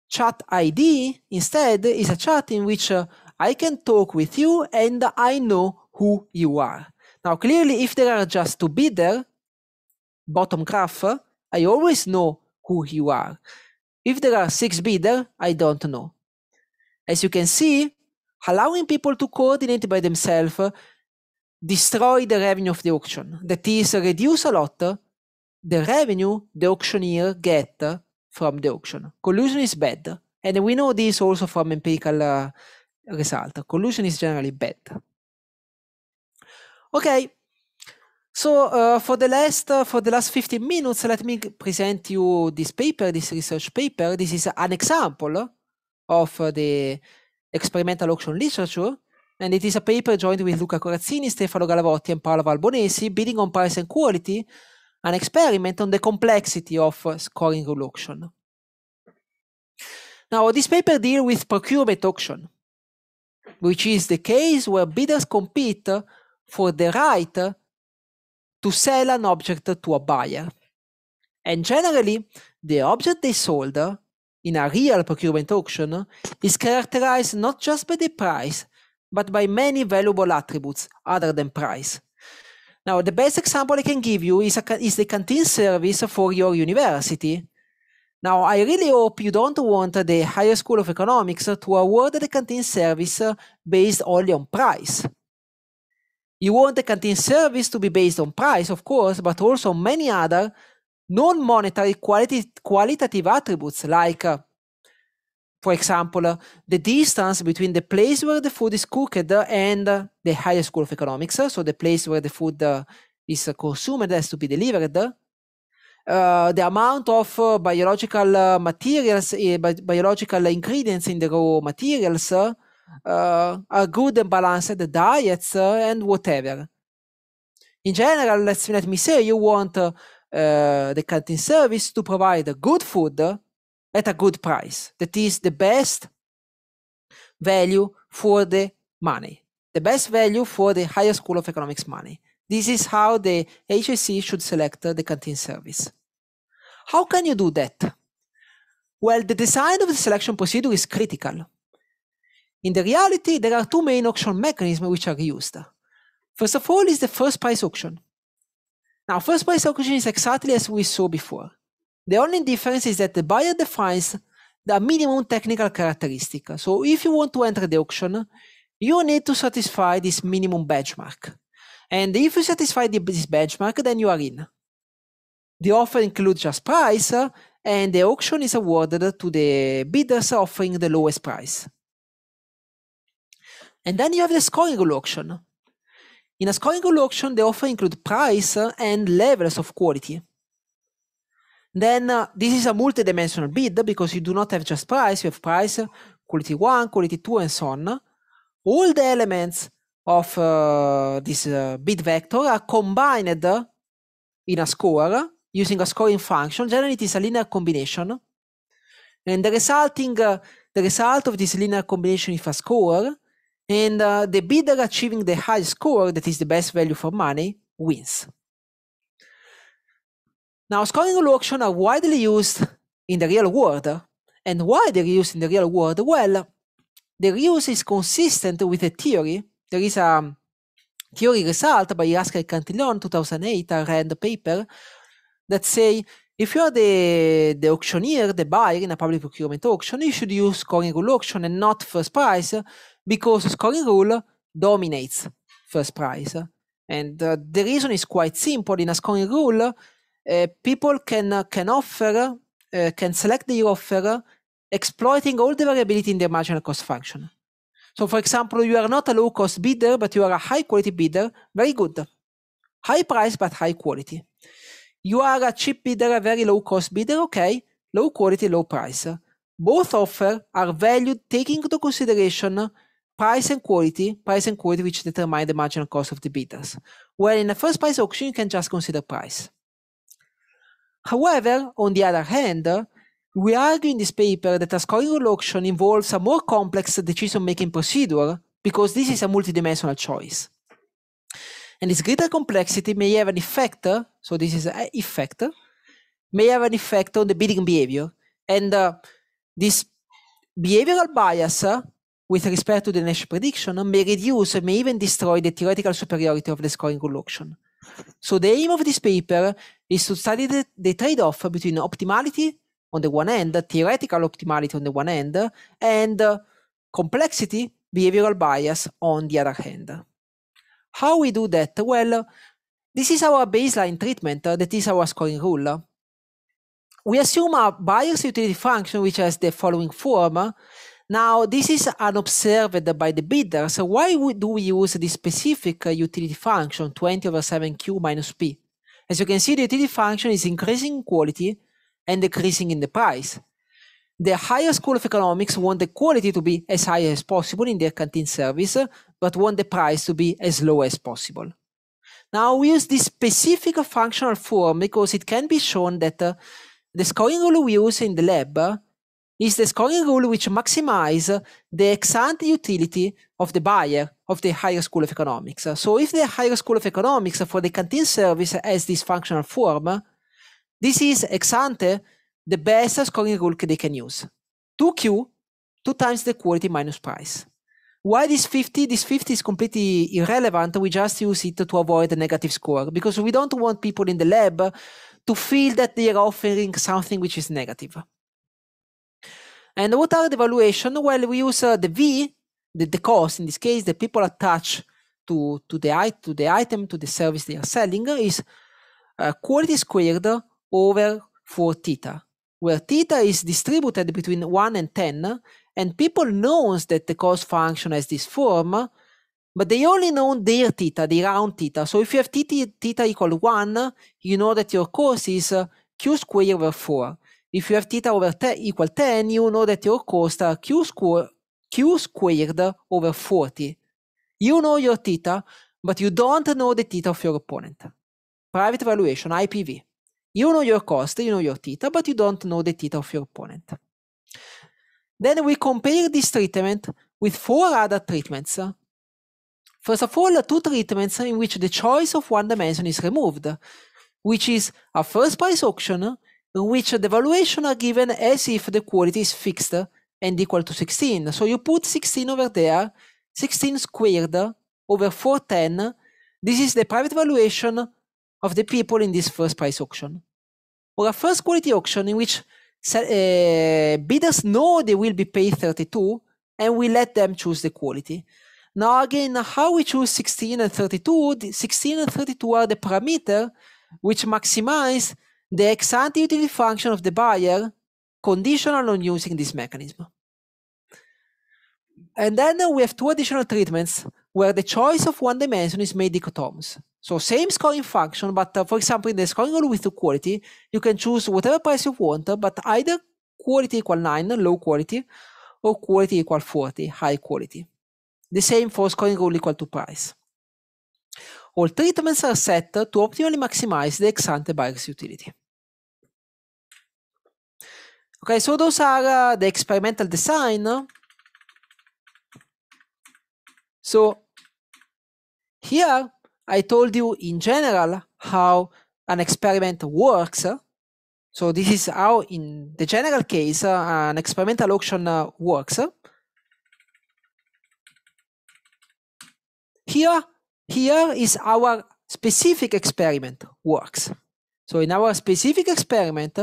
Chat ID instead is a chat in which uh, I can talk with you and I know who you are. Now, clearly, if there are just two bidder, bottom graph, uh, I always know who you are. If there are six bidder, I don't know. As you can see, allowing people to coordinate by themselves uh, destroy the revenue of the auction. That is, reduce a lot uh, the revenue the auctioneer get from the auction. Collusion is bad, and we know this also from empirical uh, result. Collusion is generally bad. Okay, so uh, for the last uh, for the last 15 minutes, let me present you this paper, this research paper. This is an example of uh, the experimental auction literature. And it is a paper joined with Luca Corazzini, Stefano Galavotti, and Paolo Valbonesi, building on price and quality an experiment on the complexity of uh, scoring rule auction. Now, this paper deals with procurement auction, which is the case where bidders compete for the right to sell an object to a buyer. And generally, the object they sold in a real procurement auction is characterized not just by the price, but by many valuable attributes other than price, now, the best example I can give you is, a, is the canteen service for your university. Now, I really hope you don't want the Higher School of Economics to award the canteen service uh, based only on price. You want the canteen service to be based on price, of course, but also many other non monetary quality, qualitative attributes like uh, for example, uh, the distance between the place where the food is cooked and the higher school of economics, uh, so the place where the food uh, is consumed has to be delivered, uh, the amount of uh, biological uh, materials, eh, bi biological ingredients in the raw materials, a good and balanced diets and whatever. In general, let me say you want the canteen service to provide good food at a good price. That is the best value for the money, the best value for the higher school of economics money. This is how the HSE should select the canteen service. How can you do that? Well, the design of the selection procedure is critical. In the reality, there are two main auction mechanisms which are used. First of all is the first price auction. Now, first price auction is exactly as we saw before. The only difference is that the buyer defines the minimum technical characteristic. So if you want to enter the auction, you need to satisfy this minimum benchmark. And if you satisfy the, this benchmark, then you are in. The offer includes just price, and the auction is awarded to the bidders offering the lowest price. And then you have the scoring rule auction. In a scoring rule auction, the offer includes price and levels of quality. Then uh, this is a multi-dimensional bid because you do not have just price, you have price, quality one, quality two, and so on. All the elements of uh, this uh, bid vector are combined in a score using a scoring function. Generally, it is a linear combination. And the resulting, uh, the result of this linear combination is a score, and uh, the bidder achieving the highest score, that is the best value for money, wins. Now, scoring auctions are widely used in the real world. And why they're used in the real world? Well, their use is consistent with a theory. There is a um, theory result by Haskell Cantillon, 2008, I read the paper, that say if you're the, the auctioneer, the buyer in a public procurement auction, you should use scoring rule auction and not first price because scoring rule dominates first price. And uh, the reason is quite simple. In a scoring rule, uh, people can uh, can offer uh, can select the offer exploiting all the variability in the marginal cost function. So for example, you are not a low cost bidder, but you are a high quality bidder, very good. High price, but high quality. You are a cheap bidder, a very low cost bidder, okay, low quality, low price. Both offer are valued taking into consideration price and quality, price and quality which determine the marginal cost of the bidders. Where in a first price auction, you can just consider price. However, on the other hand, we argue in this paper that a scoring rule auction involves a more complex decision-making procedure because this is a multidimensional choice. And this greater complexity may have an effect, so this is an effect, may have an effect on the bidding behavior. And uh, this behavioral bias uh, with respect to the Nash prediction may reduce and may even destroy the theoretical superiority of the scoring rule auction. So the aim of this paper is to study the, the trade-off between optimality on the one end, theoretical optimality on the one end, and uh, complexity, behavioral bias on the other hand. How we do that? Well, this is our baseline treatment, uh, that is our scoring rule. We assume a bias utility function which has the following form. Now, this is unobserved by the bidder, so why do we use this specific utility function, 20 over 7q minus p? As you can see, the utility function is increasing in quality and decreasing in the price. The higher school of economics want the quality to be as high as possible in their canteen service, but want the price to be as low as possible. Now we use this specific functional form because it can be shown that uh, the scoring rule we use in the lab uh, is the scoring rule which maximizes the ex-ante utility of the buyer of the higher school of economics. So if the higher school of economics for the canteen service has this functional form, this is ex ante the best scoring rule they can use. 2Q, two times the quality minus price. Why this 50? This 50 is completely irrelevant. We just use it to avoid a negative score because we don't want people in the lab to feel that they are offering something which is negative. And what are the evaluation? Well, we use uh, the V the, the cost in this case the people attach to, to, the, to the item, to the service they are selling is uh, quality squared over 4 theta, where theta is distributed between 1 and 10, and people knows that the cost function has this form, but they only know their theta, the round theta. So if you have theta, theta equal 1, you know that your cost is uh, q squared over 4. If you have theta over te equal 10, you know that your cost are q, squared q squared over 40. You know your theta, but you don't know the theta of your opponent. Private valuation, IPV. You know your cost, you know your theta, but you don't know the theta of your opponent. Then we compare this treatment with four other treatments. First of all, two treatments in which the choice of one dimension is removed, which is a first price auction in which the valuation are given as if the quality is fixed and equal to 16. So you put 16 over there, 16 squared over 410. This is the private valuation of the people in this first price auction. Or a first quality auction in which uh, bidders know they will be paid 32 and we let them choose the quality. Now again, how we choose 16 and 32, 16 and 32 are the parameter which maximize the ex-ante utility function of the buyer conditional on using this mechanism. And then we have two additional treatments where the choice of one dimension is made dichotomous. So same scoring function, but uh, for example, in the scoring rule with the quality, you can choose whatever price you want, but either quality equal 9, low quality, or quality equal 40, high quality. The same for scoring rule equal to price. All treatments are set to optimally maximize the ex-ante bias utility. Okay, so those are uh, the experimental design. So here I told you in general how an experiment works. So this is how in the general case uh, an experimental auction uh, works. Here, here is our specific experiment works. So in our specific experiment,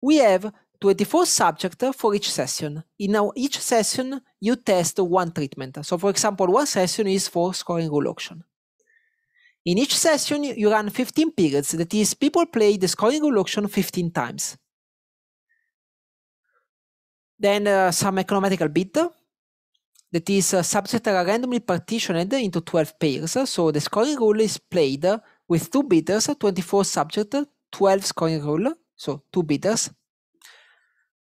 we have 24 subjects for each session. In each session, you test one treatment. So for example, one session is for scoring rule auction. In each session, you run 15 periods. That is, people play the scoring rule auction 15 times. Then uh, some econometrical bit. That is, uh, subjects are randomly partitioned into 12 pairs. So the scoring rule is played with two bidders, 24 subjects, 12 scoring rule, so two bidders,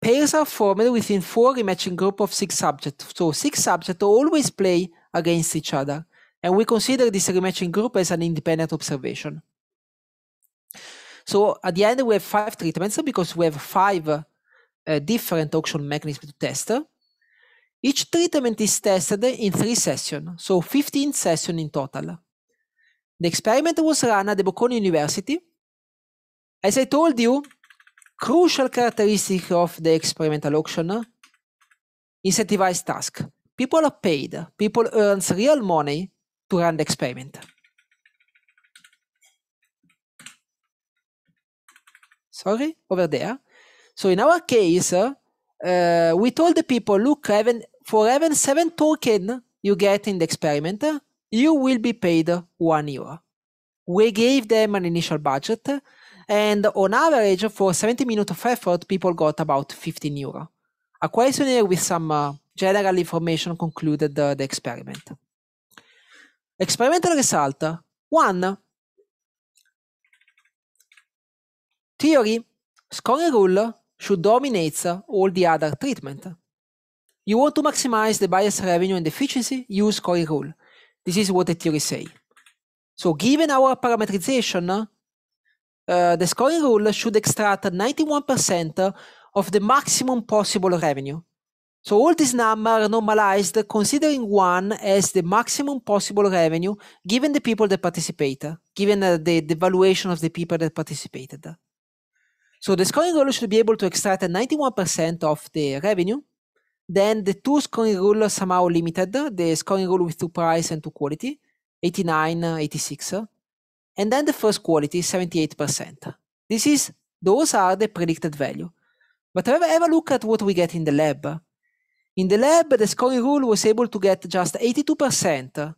Pairs are formed within four rematching group of six subjects. So six subjects always play against each other. And we consider this rematching group as an independent observation. So at the end, we have five treatments because we have five uh, different auction mechanisms to test. Each treatment is tested in three sessions, so 15 sessions in total. The experiment was run at the Bocconi University. As I told you, Crucial characteristic of the experimental auction incentivized task. People are paid, people earns real money to run the experiment. Sorry, over there. So in our case, uh, we told the people, look, even for even seven token you get in the experiment, you will be paid one euro. We gave them an initial budget and on average, for 70 minutes of effort, people got about 15 euro. A questionnaire with some uh, general information concluded the, uh, the experiment. Experimental result one theory scoring rule should dominate all the other treatment. You want to maximize the bias revenue and efficiency, use scoring rule. This is what the theory say. So given our parameterization, uh, the scoring rule should extract 91% of the maximum possible revenue. So all these numbers are normalized considering one as the maximum possible revenue given the people that participate, given uh, the, the valuation of the people that participated. So the scoring rule should be able to extract 91% of the revenue. Then the two scoring rules are somehow limited, the scoring rule with two price and two quality, 89, uh, 86. And then the first quality is 78%. This is, those are the predicted value. But have, have a look at what we get in the lab. In the lab, the scoring rule was able to get just 82%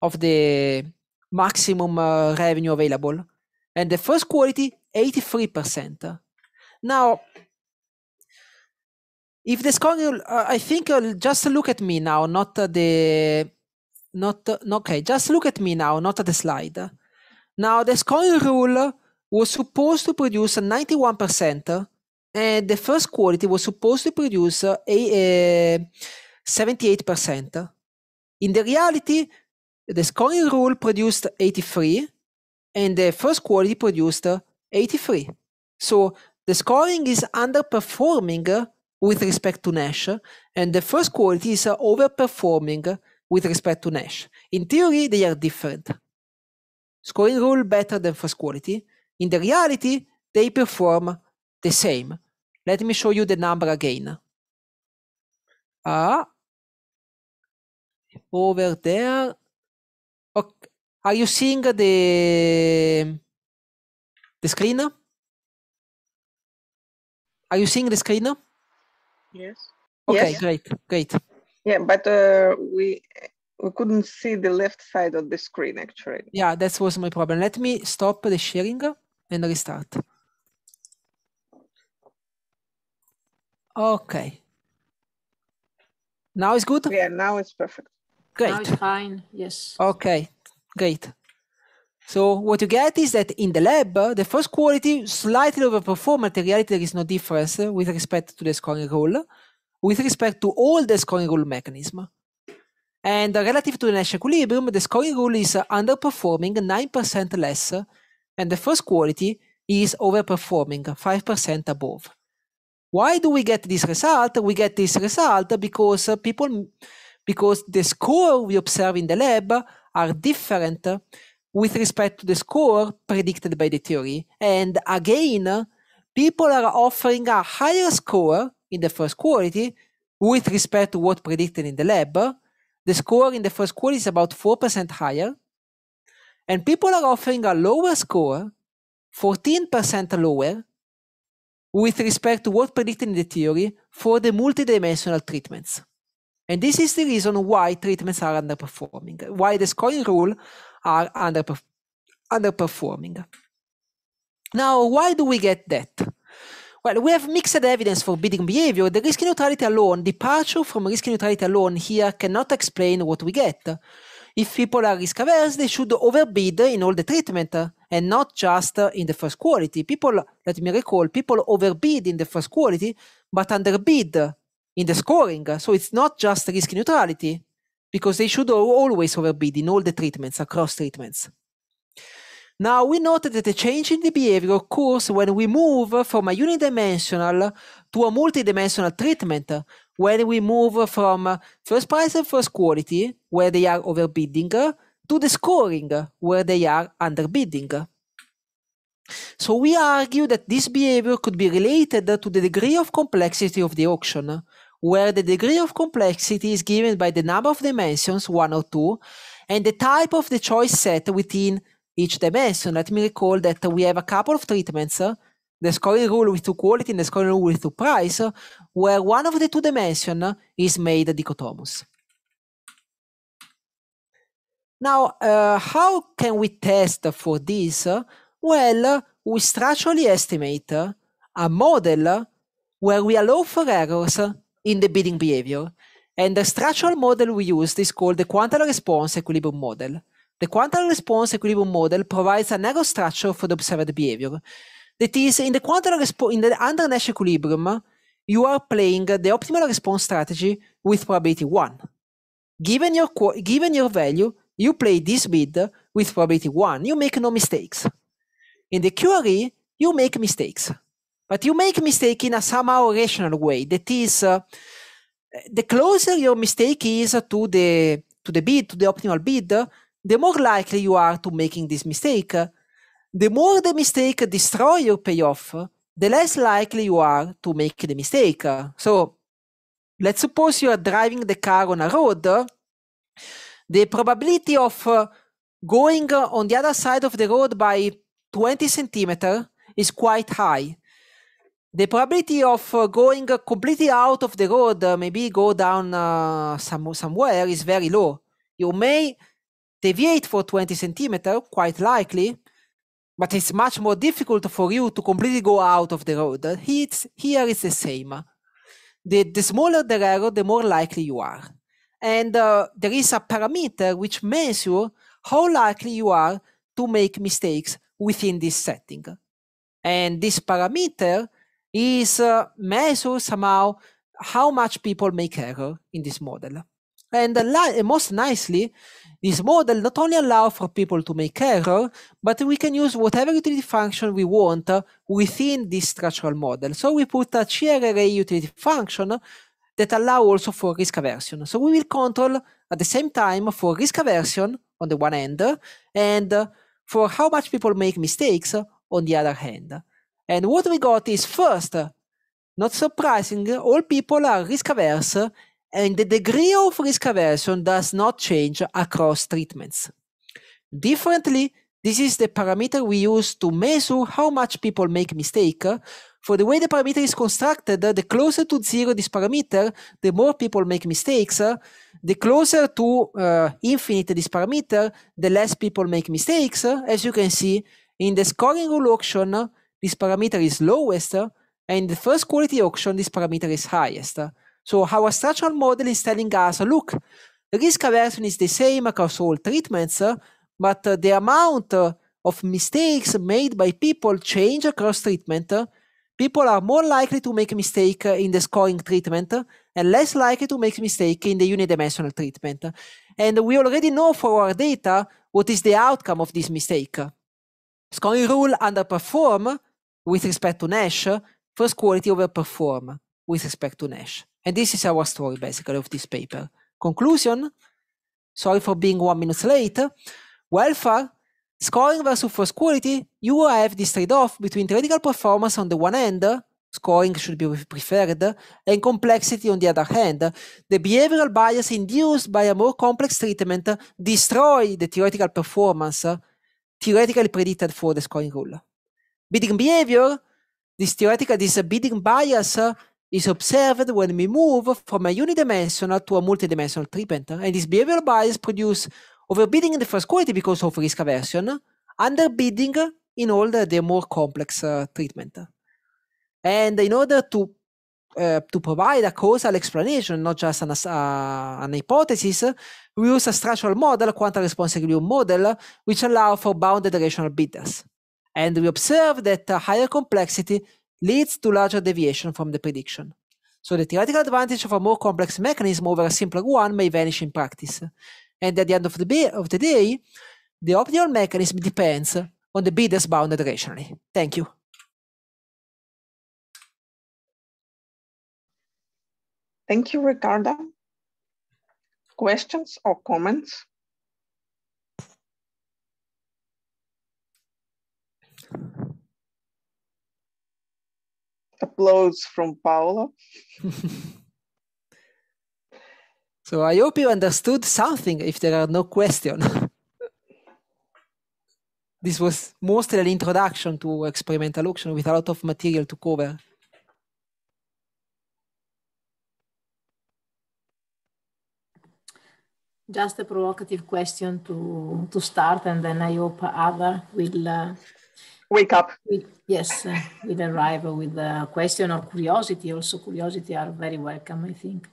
of the maximum uh, revenue available. And the first quality, 83%. Now, if the scoring, uh, I think uh, just look at me now, not the, not, uh, okay, just look at me now, not at the slide. Now, the scoring rule was supposed to produce a 91%, and the first quality was supposed to produce a, a 78%. In the reality, the scoring rule produced 83, and the first quality produced 83. So the scoring is underperforming with respect to Nash, and the first quality is overperforming with respect to Nash. In theory, they are different scoring rule better than first quality. In the reality, they perform the same. Let me show you the number again. Uh, over there. Okay. Are you seeing the, the screen? Are you seeing the screen? Yes. Okay, yes. great, great. Yeah, but uh, we we couldn't see the left side of the screen actually. Yeah, that was my problem. Let me stop the sharing and restart. Okay. Now it's good? Yeah, now it's perfect. Great. Now it's fine, yes. Okay, great. So what you get is that in the lab, the first quality slightly overperform materiality. There is no difference with respect to the scoring rule, with respect to all the scoring rule mechanism and relative to the Nash equilibrium, the scoring rule is underperforming 9% less, and the first quality is overperforming 5% above. Why do we get this result? We get this result because people, because the score we observe in the lab are different with respect to the score predicted by the theory. And again, people are offering a higher score in the first quality with respect to what predicted in the lab the score in the first quarter is about 4% higher. And people are offering a lower score, 14% lower, with respect to what predicted in the theory for the multidimensional treatments. And this is the reason why treatments are underperforming, why the scoring rule are underperforming. Now, why do we get that? Well, we have mixed evidence for bidding behavior. The risk neutrality alone, departure from risk neutrality alone here cannot explain what we get. If people are risk averse, they should overbid in all the treatment uh, and not just uh, in the first quality. People, let me recall, people overbid in the first quality, but underbid in the scoring. So it's not just risk neutrality because they should always overbid in all the treatments, across treatments. Now we noted that the change in the behavior occurs when we move from a unidimensional to a multidimensional treatment, when we move from first price and first quality, where they are overbidding, to the scoring, where they are underbidding. So we argue that this behavior could be related to the degree of complexity of the auction, where the degree of complexity is given by the number of dimensions, one or two, and the type of the choice set within each dimension. Eh, let me recall that we have a couple of treatments, eh, the scoring rule with two quality and the scoring rule with two price, eh, where one of the two dimensions is made dichotomous. Now, uh, how can we test for this? Well, we structurally estimate a model where we allow for errors in the bidding behavior. And the structural model we used is called the quantal response equilibrium model. The quantum response equilibrium model provides a narrow structure for the observed behavior. That is, in the quantum response, in the under Nash equilibrium, you are playing the optimal response strategy with probability 1. Given your, given your value, you play this bid with probability 1. You make no mistakes. In the QRE, you make mistakes. But you make mistake in a somehow rational way. That is, uh, the closer your mistake is to the to the bid, to the optimal bid, the more likely you are to making this mistake. The more the mistake destroy your payoff, the less likely you are to make the mistake. So let's suppose you are driving the car on a road. The probability of going on the other side of the road by 20 centimeter is quite high. The probability of going completely out of the road, maybe go down uh, some, somewhere, is very low. You may deviate for 20 centimeter, quite likely, but it's much more difficult for you to completely go out of the road. It's, here it's the same. The, the smaller the error, the more likely you are. And uh, there is a parameter which measures how likely you are to make mistakes within this setting. And this parameter is uh, measure somehow how much people make error in this model. And uh, most nicely, this model not only allows for people to make error, but we can use whatever utility function we want uh, within this structural model. So we put a shear array utility function that allow also for risk aversion. So we will control at the same time for risk aversion on the one hand, and uh, for how much people make mistakes on the other hand. And what we got is first, not surprising, all people are risk averse and the degree of risk aversion does not change across treatments. Differently, this is the parameter we use to measure how much people make mistake. For the way the parameter is constructed, the closer to zero this parameter, the more people make mistakes. The closer to uh, infinite this parameter, the less people make mistakes. As you can see, in the scoring rule auction, this parameter is lowest, and the first quality auction, this parameter is highest. So our structural model is telling us, look, the risk aversion is the same across all treatments, but the amount of mistakes made by people change across treatment. People are more likely to make a mistake in the scoring treatment and less likely to make a mistake in the unidimensional treatment. And we already know for our data what is the outcome of this mistake. Scoring rule underperform with respect to Nash, first quality overperform with respect to Nash. And this is our story, basically, of this paper. Conclusion, sorry for being one minute late, welfare, scoring versus force quality, you have this trade-off between theoretical performance on the one hand, scoring should be preferred, and complexity on the other hand. The behavioral bias induced by a more complex treatment destroy the theoretical performance theoretically predicted for the scoring rule. Bidding behavior, this theoretical, this bidding bias is observed when we move from a unidimensional to a multidimensional treatment, and this behavioral bias produce overbidding in the first quality because of risk aversion, underbidding in all the, the more complex uh, treatment. And in order to uh, to provide a causal explanation, not just an, uh, an hypothesis, we use a structural model, quantum response model, which allow for bounded rational bidders. And we observe that uh, higher complexity leads to larger deviation from the prediction. So the theoretical advantage of a more complex mechanism over a simpler one may vanish in practice. And at the end of the, of the day, the optimal mechanism depends on the bidders bounded rationally. Thank you. Thank you, Ricardo. Questions or comments? Applause from Paolo. (laughs) so I hope you understood something if there are no questions. (laughs) this was mostly an introduction to experimental auction with a lot of material to cover. Just a provocative question to, to start, and then I hope other will uh, wake up. Yes, uh, with arrival with a question or curiosity. Also, curiosity are very welcome, I think.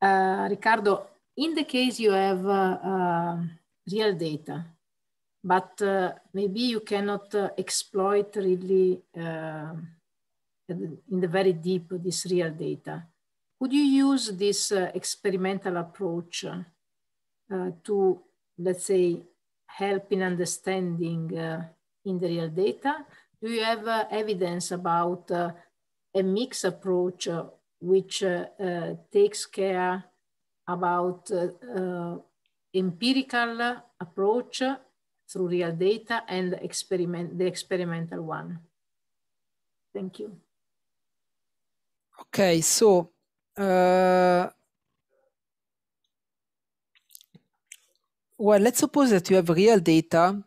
Uh, Ricardo, in the case you have uh, um, real data, but uh, maybe you cannot uh, exploit really uh, in the very deep this real data. Could you use this experimental approach to, let's say, help in understanding in the real data? Do you have uh, evidence about uh, a mixed approach uh, which uh, uh, takes care about empirical approach through real data and experiment, the experimental one? Thank you. Okay, so well, let's suppose that you have real data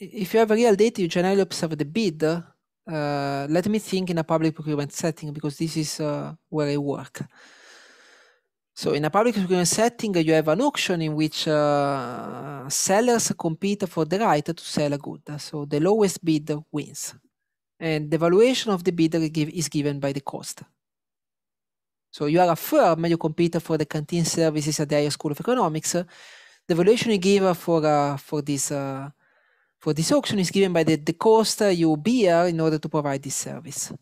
if you have real data, you generally observe the bid. Uh, let me think in a public procurement setting because this is uh, where I work. So in a public procurement setting, you have an auction in which uh, sellers compete for the right to sell a good. So the lowest bid wins. And the valuation of the bid is given by the cost. So you are a firm, you compete for the canteen services at the Higher School of Economics. The valuation you give for, uh, for this uh, for this auction is given by the, the cost you bear in order to provide this service.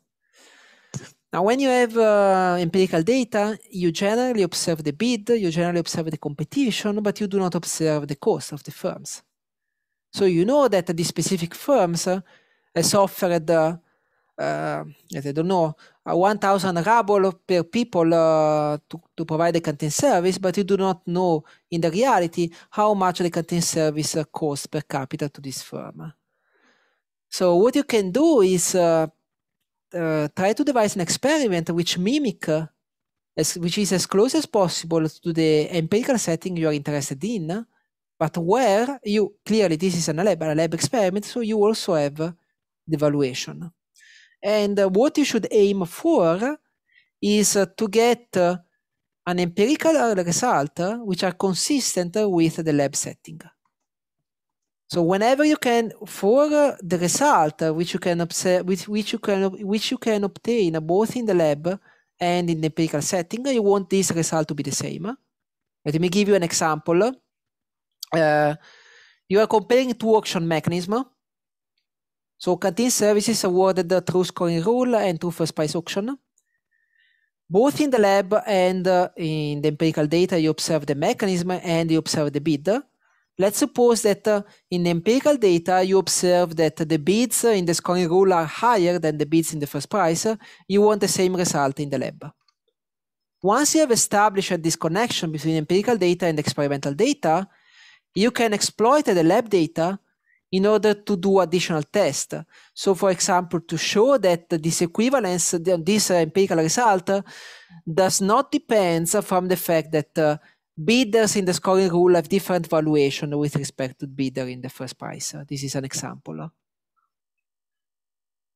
Now, when you have uh, empirical data, you generally observe the bid, you generally observe the competition, but you do not observe the cost of the firms. So you know that the specific firms uh, has offered, uh, uh, I don't know, 1,000 ruble per people uh, to, to provide the canteen service, but you do not know in the reality how much the canteen service uh, costs per capita to this firm. So what you can do is uh, uh, try to devise an experiment which mimic, uh, as, which is as close as possible to the empirical setting you are interested in, but where you clearly this is an lab, a lab experiment, so you also have the valuation. And uh, what you should aim for is uh, to get uh, an empirical result which are consistent with the lab setting. So whenever you can, for the result which you can observe, which, which you can, which you can obtain both in the lab and in the empirical setting, you want this result to be the same. Let me give you an example. Uh, you are comparing two auction mechanisms so Canteen Services awarded the true scoring rule and two first price auction. Both in the lab and uh, in the empirical data, you observe the mechanism and you observe the bid. Let's suppose that uh, in empirical data, you observe that the bids in the scoring rule are higher than the bids in the first price. You want the same result in the lab. Once you have established this connection between empirical data and experimental data, you can exploit the lab data in order to do additional tests. So, for example, to show that this equivalence, this uh, empirical result, does not depend from the fact that uh, bidders in the scoring rule have different valuation with respect to bidder in the first price. This is an example.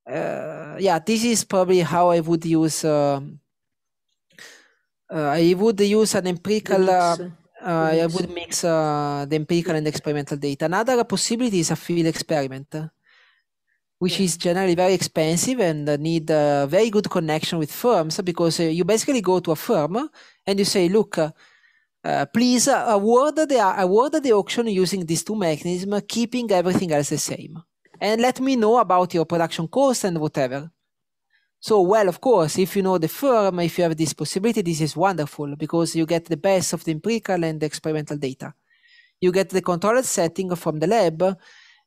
Uh, yeah, this is probably how I would use. Um, uh, I would use an empirical. Uh, I would mix uh, ah, the empirical and experimental data. Another possibility is a field experiment, which is generally very expensive and need a very good connection with firms because eh, you basically go to a firm and you say, look, uh, please award the, award the auction using these two mechanisms, keeping everything else the same. And let me know about your production cost and whatever. So, well, of course, if you know the firm, if you have this possibility, this is wonderful because you get the best of the empirical and the experimental data. You get the controlled setting from the lab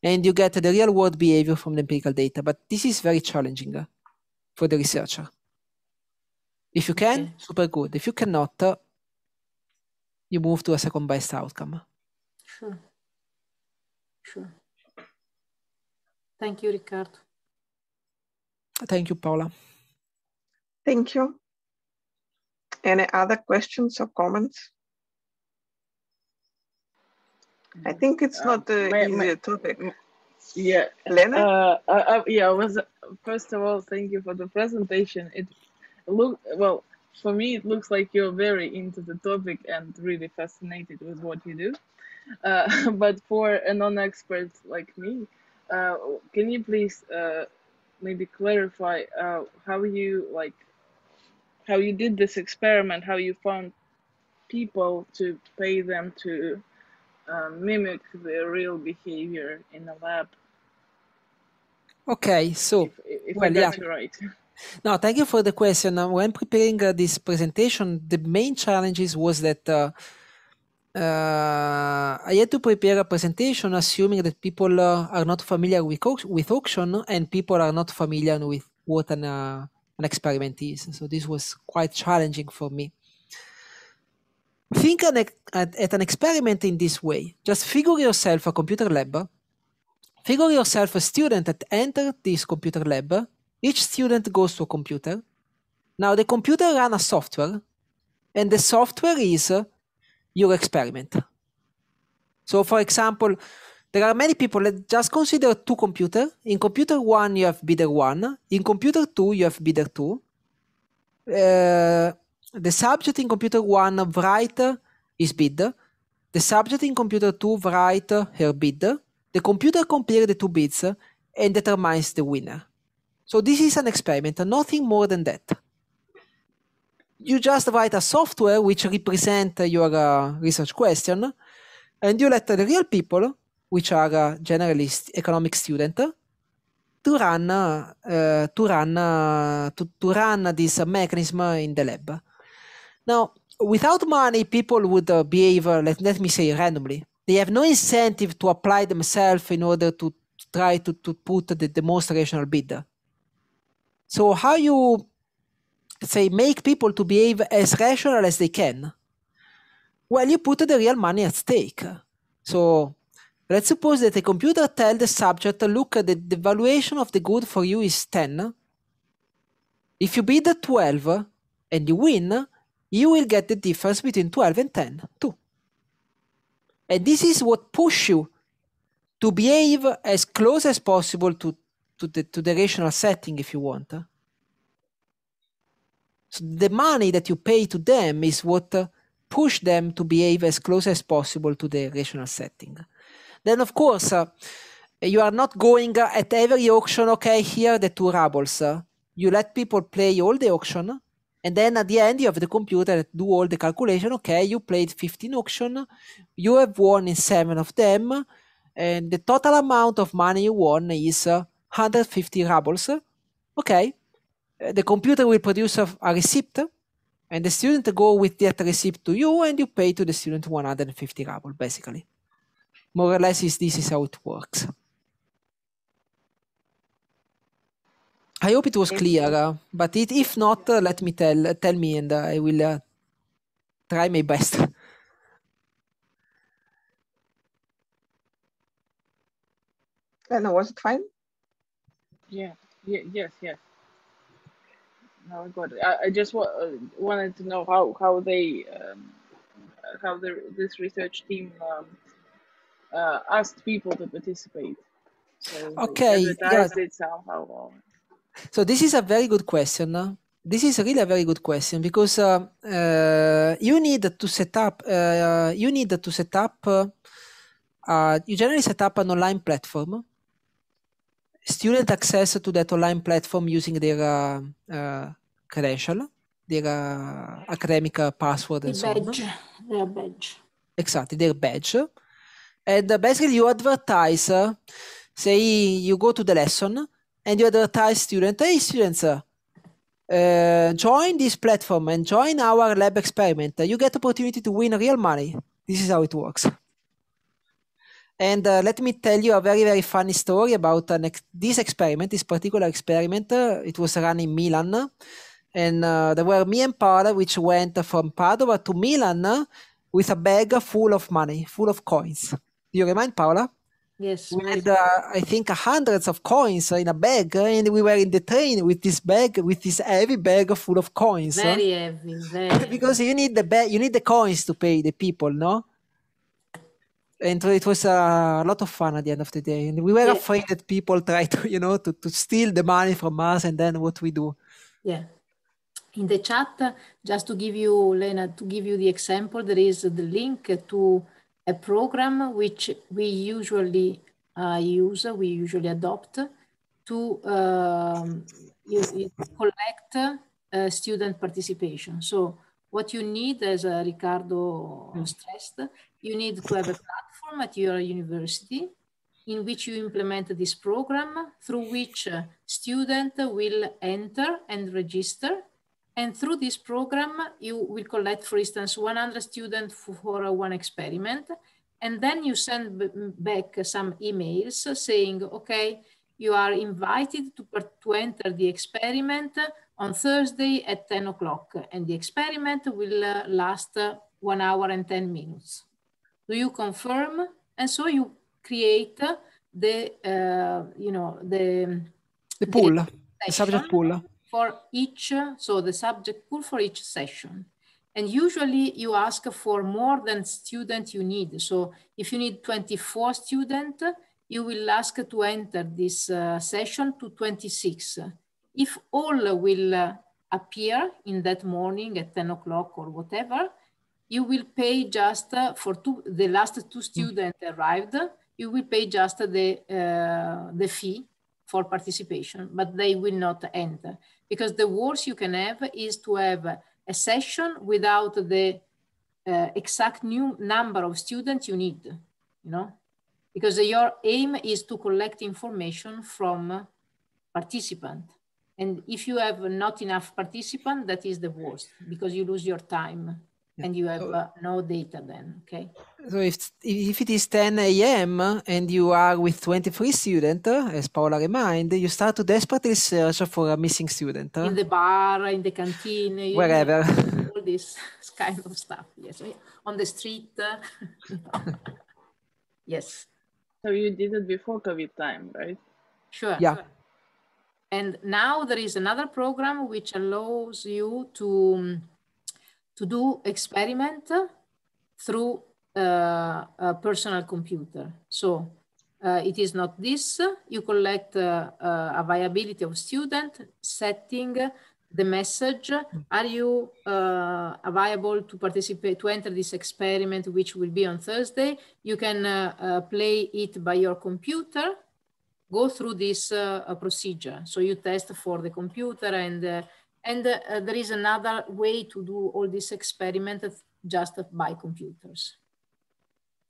and you get the real world behavior from the empirical data. But this is very challenging for the researcher. If you can, okay. super good. If you cannot, you move to a second best outcome. Sure. Sure. Thank you, Ricardo. Thank you, Paula. Thank you. Any other questions or comments? I think it's um, not the easy topic. Yeah, Lena. Uh, uh, uh, yeah, I was first of all thank you for the presentation. It look well for me. It looks like you're very into the topic and really fascinated with what you do. Uh, (laughs) but for a non-expert like me, uh, can you please uh, maybe clarify uh, how you like how you did this experiment, how you found people to pay them to uh, mimic the real behavior in a lab. Okay, so if, if well, yeah. right. Now, thank you for the question. when preparing uh, this presentation, the main challenges was that uh, uh, I had to prepare a presentation assuming that people uh, are not familiar with, with auction and people are not familiar with what an, uh, an experiment is. So this was quite challenging for me. Think an, at, at an experiment in this way. Just figure yourself a computer lab. Figure yourself a student that entered this computer lab. Each student goes to a computer. Now the computer runs a software, and the software is uh, your experiment. So for example, there are many people that just consider two computer. In computer one, you have bidder one. In computer two, you have bidder two. Uh, the subject in computer one write is bid. The subject in computer two write her bid. The computer compares the two bids and determines the winner. So this is an experiment, nothing more than that you just write a software which represent your uh, research question, and you let the real people, which are uh, generally economic student, to run uh, to run to, to run this mechanism in the lab. Now, without money, people would behave let, let me say randomly. They have no incentive to apply themselves in order to try to, to put the, the most rational bid. So how you say make people to behave as rational as they can well you put the real money at stake so let's suppose that a computer tell the subject look the, the valuation of the good for you is 10 if you bid 12 and you win you will get the difference between 12 and 10 too and this is what push you to behave as close as possible to to the to the rational setting if you want so the money that you pay to them is what uh, push them to behave as close as possible to the rational setting. Then, of course, uh, you are not going uh, at every auction, okay, here the two rubles. Uh. you let people play all the auction, and then at the end you have the computer that do all the calculation, okay, you played 15 auction, you have won in seven of them, and the total amount of money you won is 150 uh, rubles, okay, uh, the computer will produce a, a receipt and the student go with that receipt to you and you pay to the student 150 rubles, basically more or less is this is how it works i hope it was clear uh, but it, if not uh, let me tell uh, tell me and uh, i will uh, try my best And (laughs) was it fine? Yeah, yeah, yes, yes. No, I got it. I, I just wa- uh, wanted to know how how they um, how the, this research team um, uh, asked people to participate. So okay. Yeah. It somehow. So this is a very good question. This is really a very good question because uh, uh, you need to set up. Uh, you need to set up. Uh, you generally set up an online platform student access to that online platform using their uh, uh, credential, their uh, academic password the and so on. Their badge. Exactly, their badge. And basically you advertise, say you go to the lesson and you advertise student, hey students, uh, join this platform and join our lab experiment. You get opportunity to win real money. This is how it works. And uh, let me tell you a very, very funny story about ex this experiment, this particular experiment. Uh, it was run in Milan. And uh, there were me and Paola, which went from Padova to Milan with a bag full of money, full of coins. Do you remind Paola? Yes. We had, uh, I think, hundreds of coins in a bag, and we were in the train with this bag, with this heavy bag full of coins. Very heavy, very. (laughs) because you need the bag, you need the coins to pay the people, no? and it was a lot of fun at the end of the day and we were yeah. afraid that people try to you know to, to steal the money from us and then what we do yeah in the chat just to give you lena to give you the example there is the link to a program which we usually uh, use we usually adopt to um, collect uh, student participation so what you need, as uh, Ricardo hmm. stressed, you need to have a platform at your university in which you implement this program through which uh, student will enter and register. And through this program, you will collect, for instance, 100 students for one experiment. And then you send back some emails saying, okay, you are invited to, to enter the experiment on Thursday at 10 o'clock. And the experiment will uh, last one hour and 10 minutes. Do you confirm? And so you create the, uh, you know, the... The pool, the, subject pool. For each, so the subject pool for each session. And usually you ask for more than student you need. So if you need 24 student, you will ask to enter this uh, session to 26. If all will uh, appear in that morning at 10 o'clock or whatever, you will pay just uh, for two, the last two mm. students arrived, you will pay just the, uh, the fee for participation, but they will not enter. Because the worst you can have is to have a session without the uh, exact new number of students you need, you know? Because your aim is to collect information from participant. And if you have not enough participant, that is the worst because you lose your time and you have uh, no data then okay so if if it is 10 a.m and you are with 23 students as paola reminded you start to desperately search for a missing student in the bar in the canteen wherever know, all this (laughs) kind of stuff yes eh? on the street (laughs) yes so you did it before covid time right sure yeah sure. and now there is another program which allows you to um, to do experiment through uh, a personal computer. So uh, it is not this. You collect uh, uh a viability of student, setting the message. Are you uh, available to participate, to enter this experiment, which will be on Thursday? You can uh, play it by your computer, go through this procedure. So you test for the computer and and uh, there is another way to do all this experiment just by computers.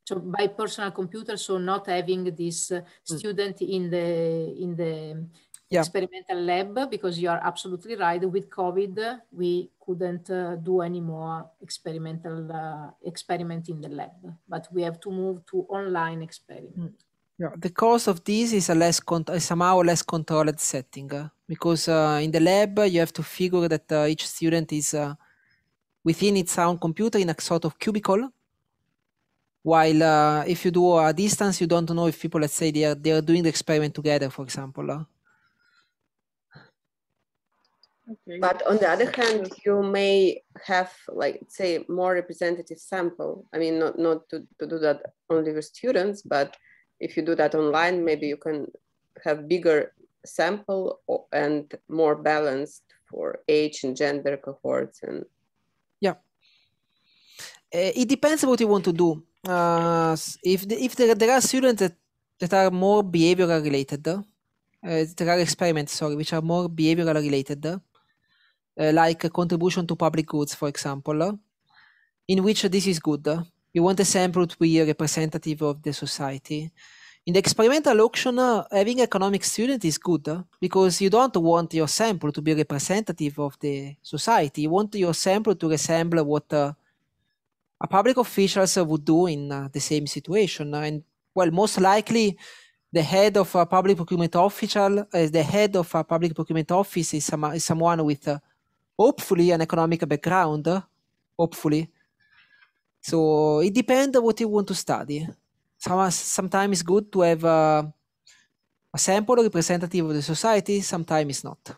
So by personal computer, so not having this uh, mm. student in the, in the yeah. experimental lab, because you are absolutely right, with COVID, we couldn't uh, do any more experimental uh, experiment in the lab, but we have to move to online experiment. Mm. Yeah. The cause of this is a less con- somehow less controlled setting uh, because uh, in the lab uh, you have to figure that uh, each student is uh, within its own computer in a sort of cubicle. While uh, if you do a distance, you don't know if people, let's say, they are they are doing the experiment together, for example. Okay. But on the other hand, you may have, like, say, more representative sample. I mean, not not to, to do that only with students, but if you do that online, maybe you can have bigger sample and more balanced for age and gender cohorts and yeah eh, it depends what you want to do uh, if the, if there, there are students that, that are more behavioral related uh, eh, there are experiments sorry which are more behavioral related uh, eh, like a contribution to public goods for example uh, in which this is good uh. you want a sample to be representative of the society in the experimental auction, uh, having economic student is good uh, because you don't want your sample to be representative of the society. You want your sample to resemble what uh, a public officials would do in uh, the same situation. And well, most likely, the head of a public procurement official, uh, the head of a public procurement office, is, some, is someone with uh, hopefully an economic background. Uh, hopefully, so it depends what you want to study sometimes it's good to have a, a sample representative of the society, sometimes it's not.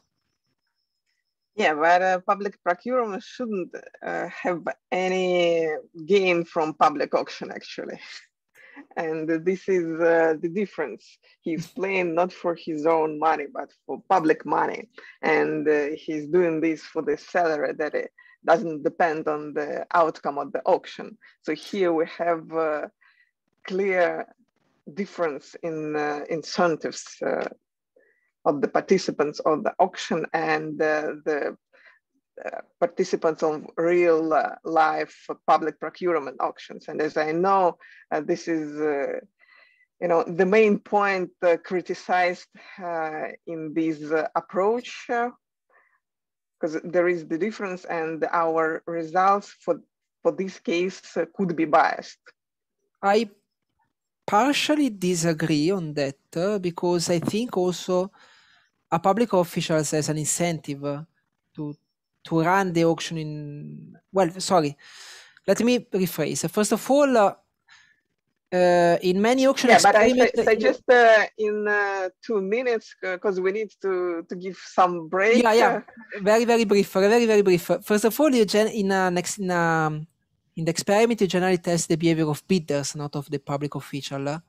Yeah, but uh, public procurement shouldn't uh, have any gain from public auction, actually. (laughs) And this is uh, the difference. He's playing not for his own money, but for public money. And uh, he's doing this for the seller that uh, doesn't depend on the outcome of the auction. So here we have uh, clear difference in uh, incentives uh, of the participants of the auction and uh, the uh, participants of real uh, life public procurement auctions. And as I know, uh, this is, you know, the main point criticized in this approach because there is the difference and our results for, for this case could be biased. I partially disagree on that uh, because I think also a public official has an incentive uh, to to run the auction in well sorry let me rephrase first of all uh, uh in many auction yeah, but I suggest in two minutes because we need to to give some break yeah yeah very very brief very very brief first of all Eugen in a next in a in the experiment, you generally test the behavior of bidders, not of the public official.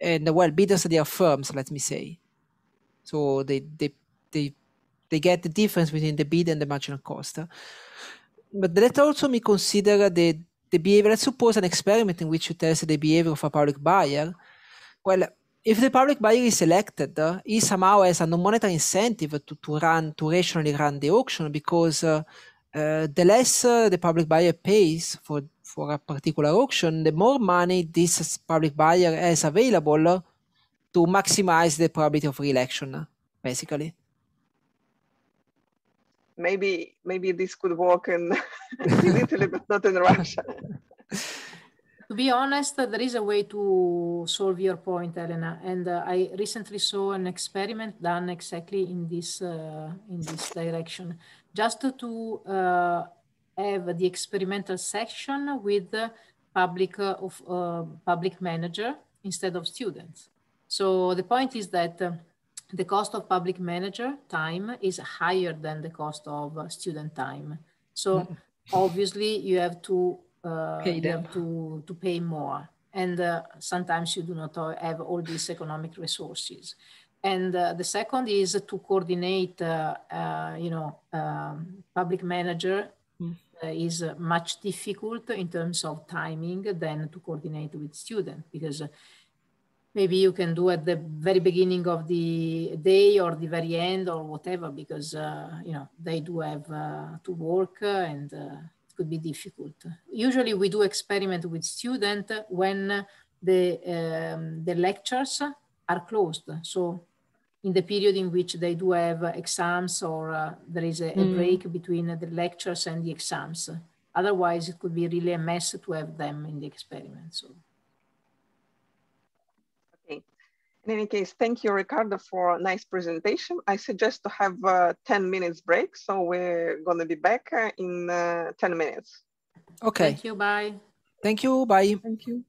And well, bidders, they are firms, let me say. So they, they, they, they get the difference between the bid and the marginal cost. But let also me consider the, the behavior. Let's suppose an experiment in which you test the behavior of a public buyer. Well, if the public buyer is elected, uh, he somehow has a non-monetary incentive to, to run to rationally run the auction because uh, uh, the less uh, the public buyer pays for, for a particular auction, the more money this public buyer has available to maximize the probability of re-election, basically. Maybe maybe this could work in, (laughs) in Italy, but not in Russia. (laughs) to be honest, there is a way to solve your point, Elena. And uh, I recently saw an experiment done exactly in this uh, in this direction just to uh, have the experimental section with public uh, of uh, public manager instead of students. So the point is that um, the cost of public manager time is higher than the cost of student time. So (laughs) obviously you have to uh, pay them. to, to pay more. And uh, sometimes you do not have all these economic resources. And uh, the second is to coordinate, uh, uh, you know, um, public manager mm. uh, is much difficult in terms of timing than to coordinate with student because uh, maybe you can do at the very beginning of the day or the very end or whatever because, uh, you know, they do have to work and it could be difficult. Usually we do experiment with student when the, um, the lectures are closed. So in the period in which they do have exams or uh, there is a, mm. break between the lectures and the exams. Otherwise, it could be really a mess to have them in the experiment. So. Okay. In any case, thank you, Ricardo, for a nice presentation. I suggest to have a uh, 10 minutes break. So we're going to be back uh, in uh, 10 minutes. Okay. Thank you. Bye. Thank you. Bye. Thank you.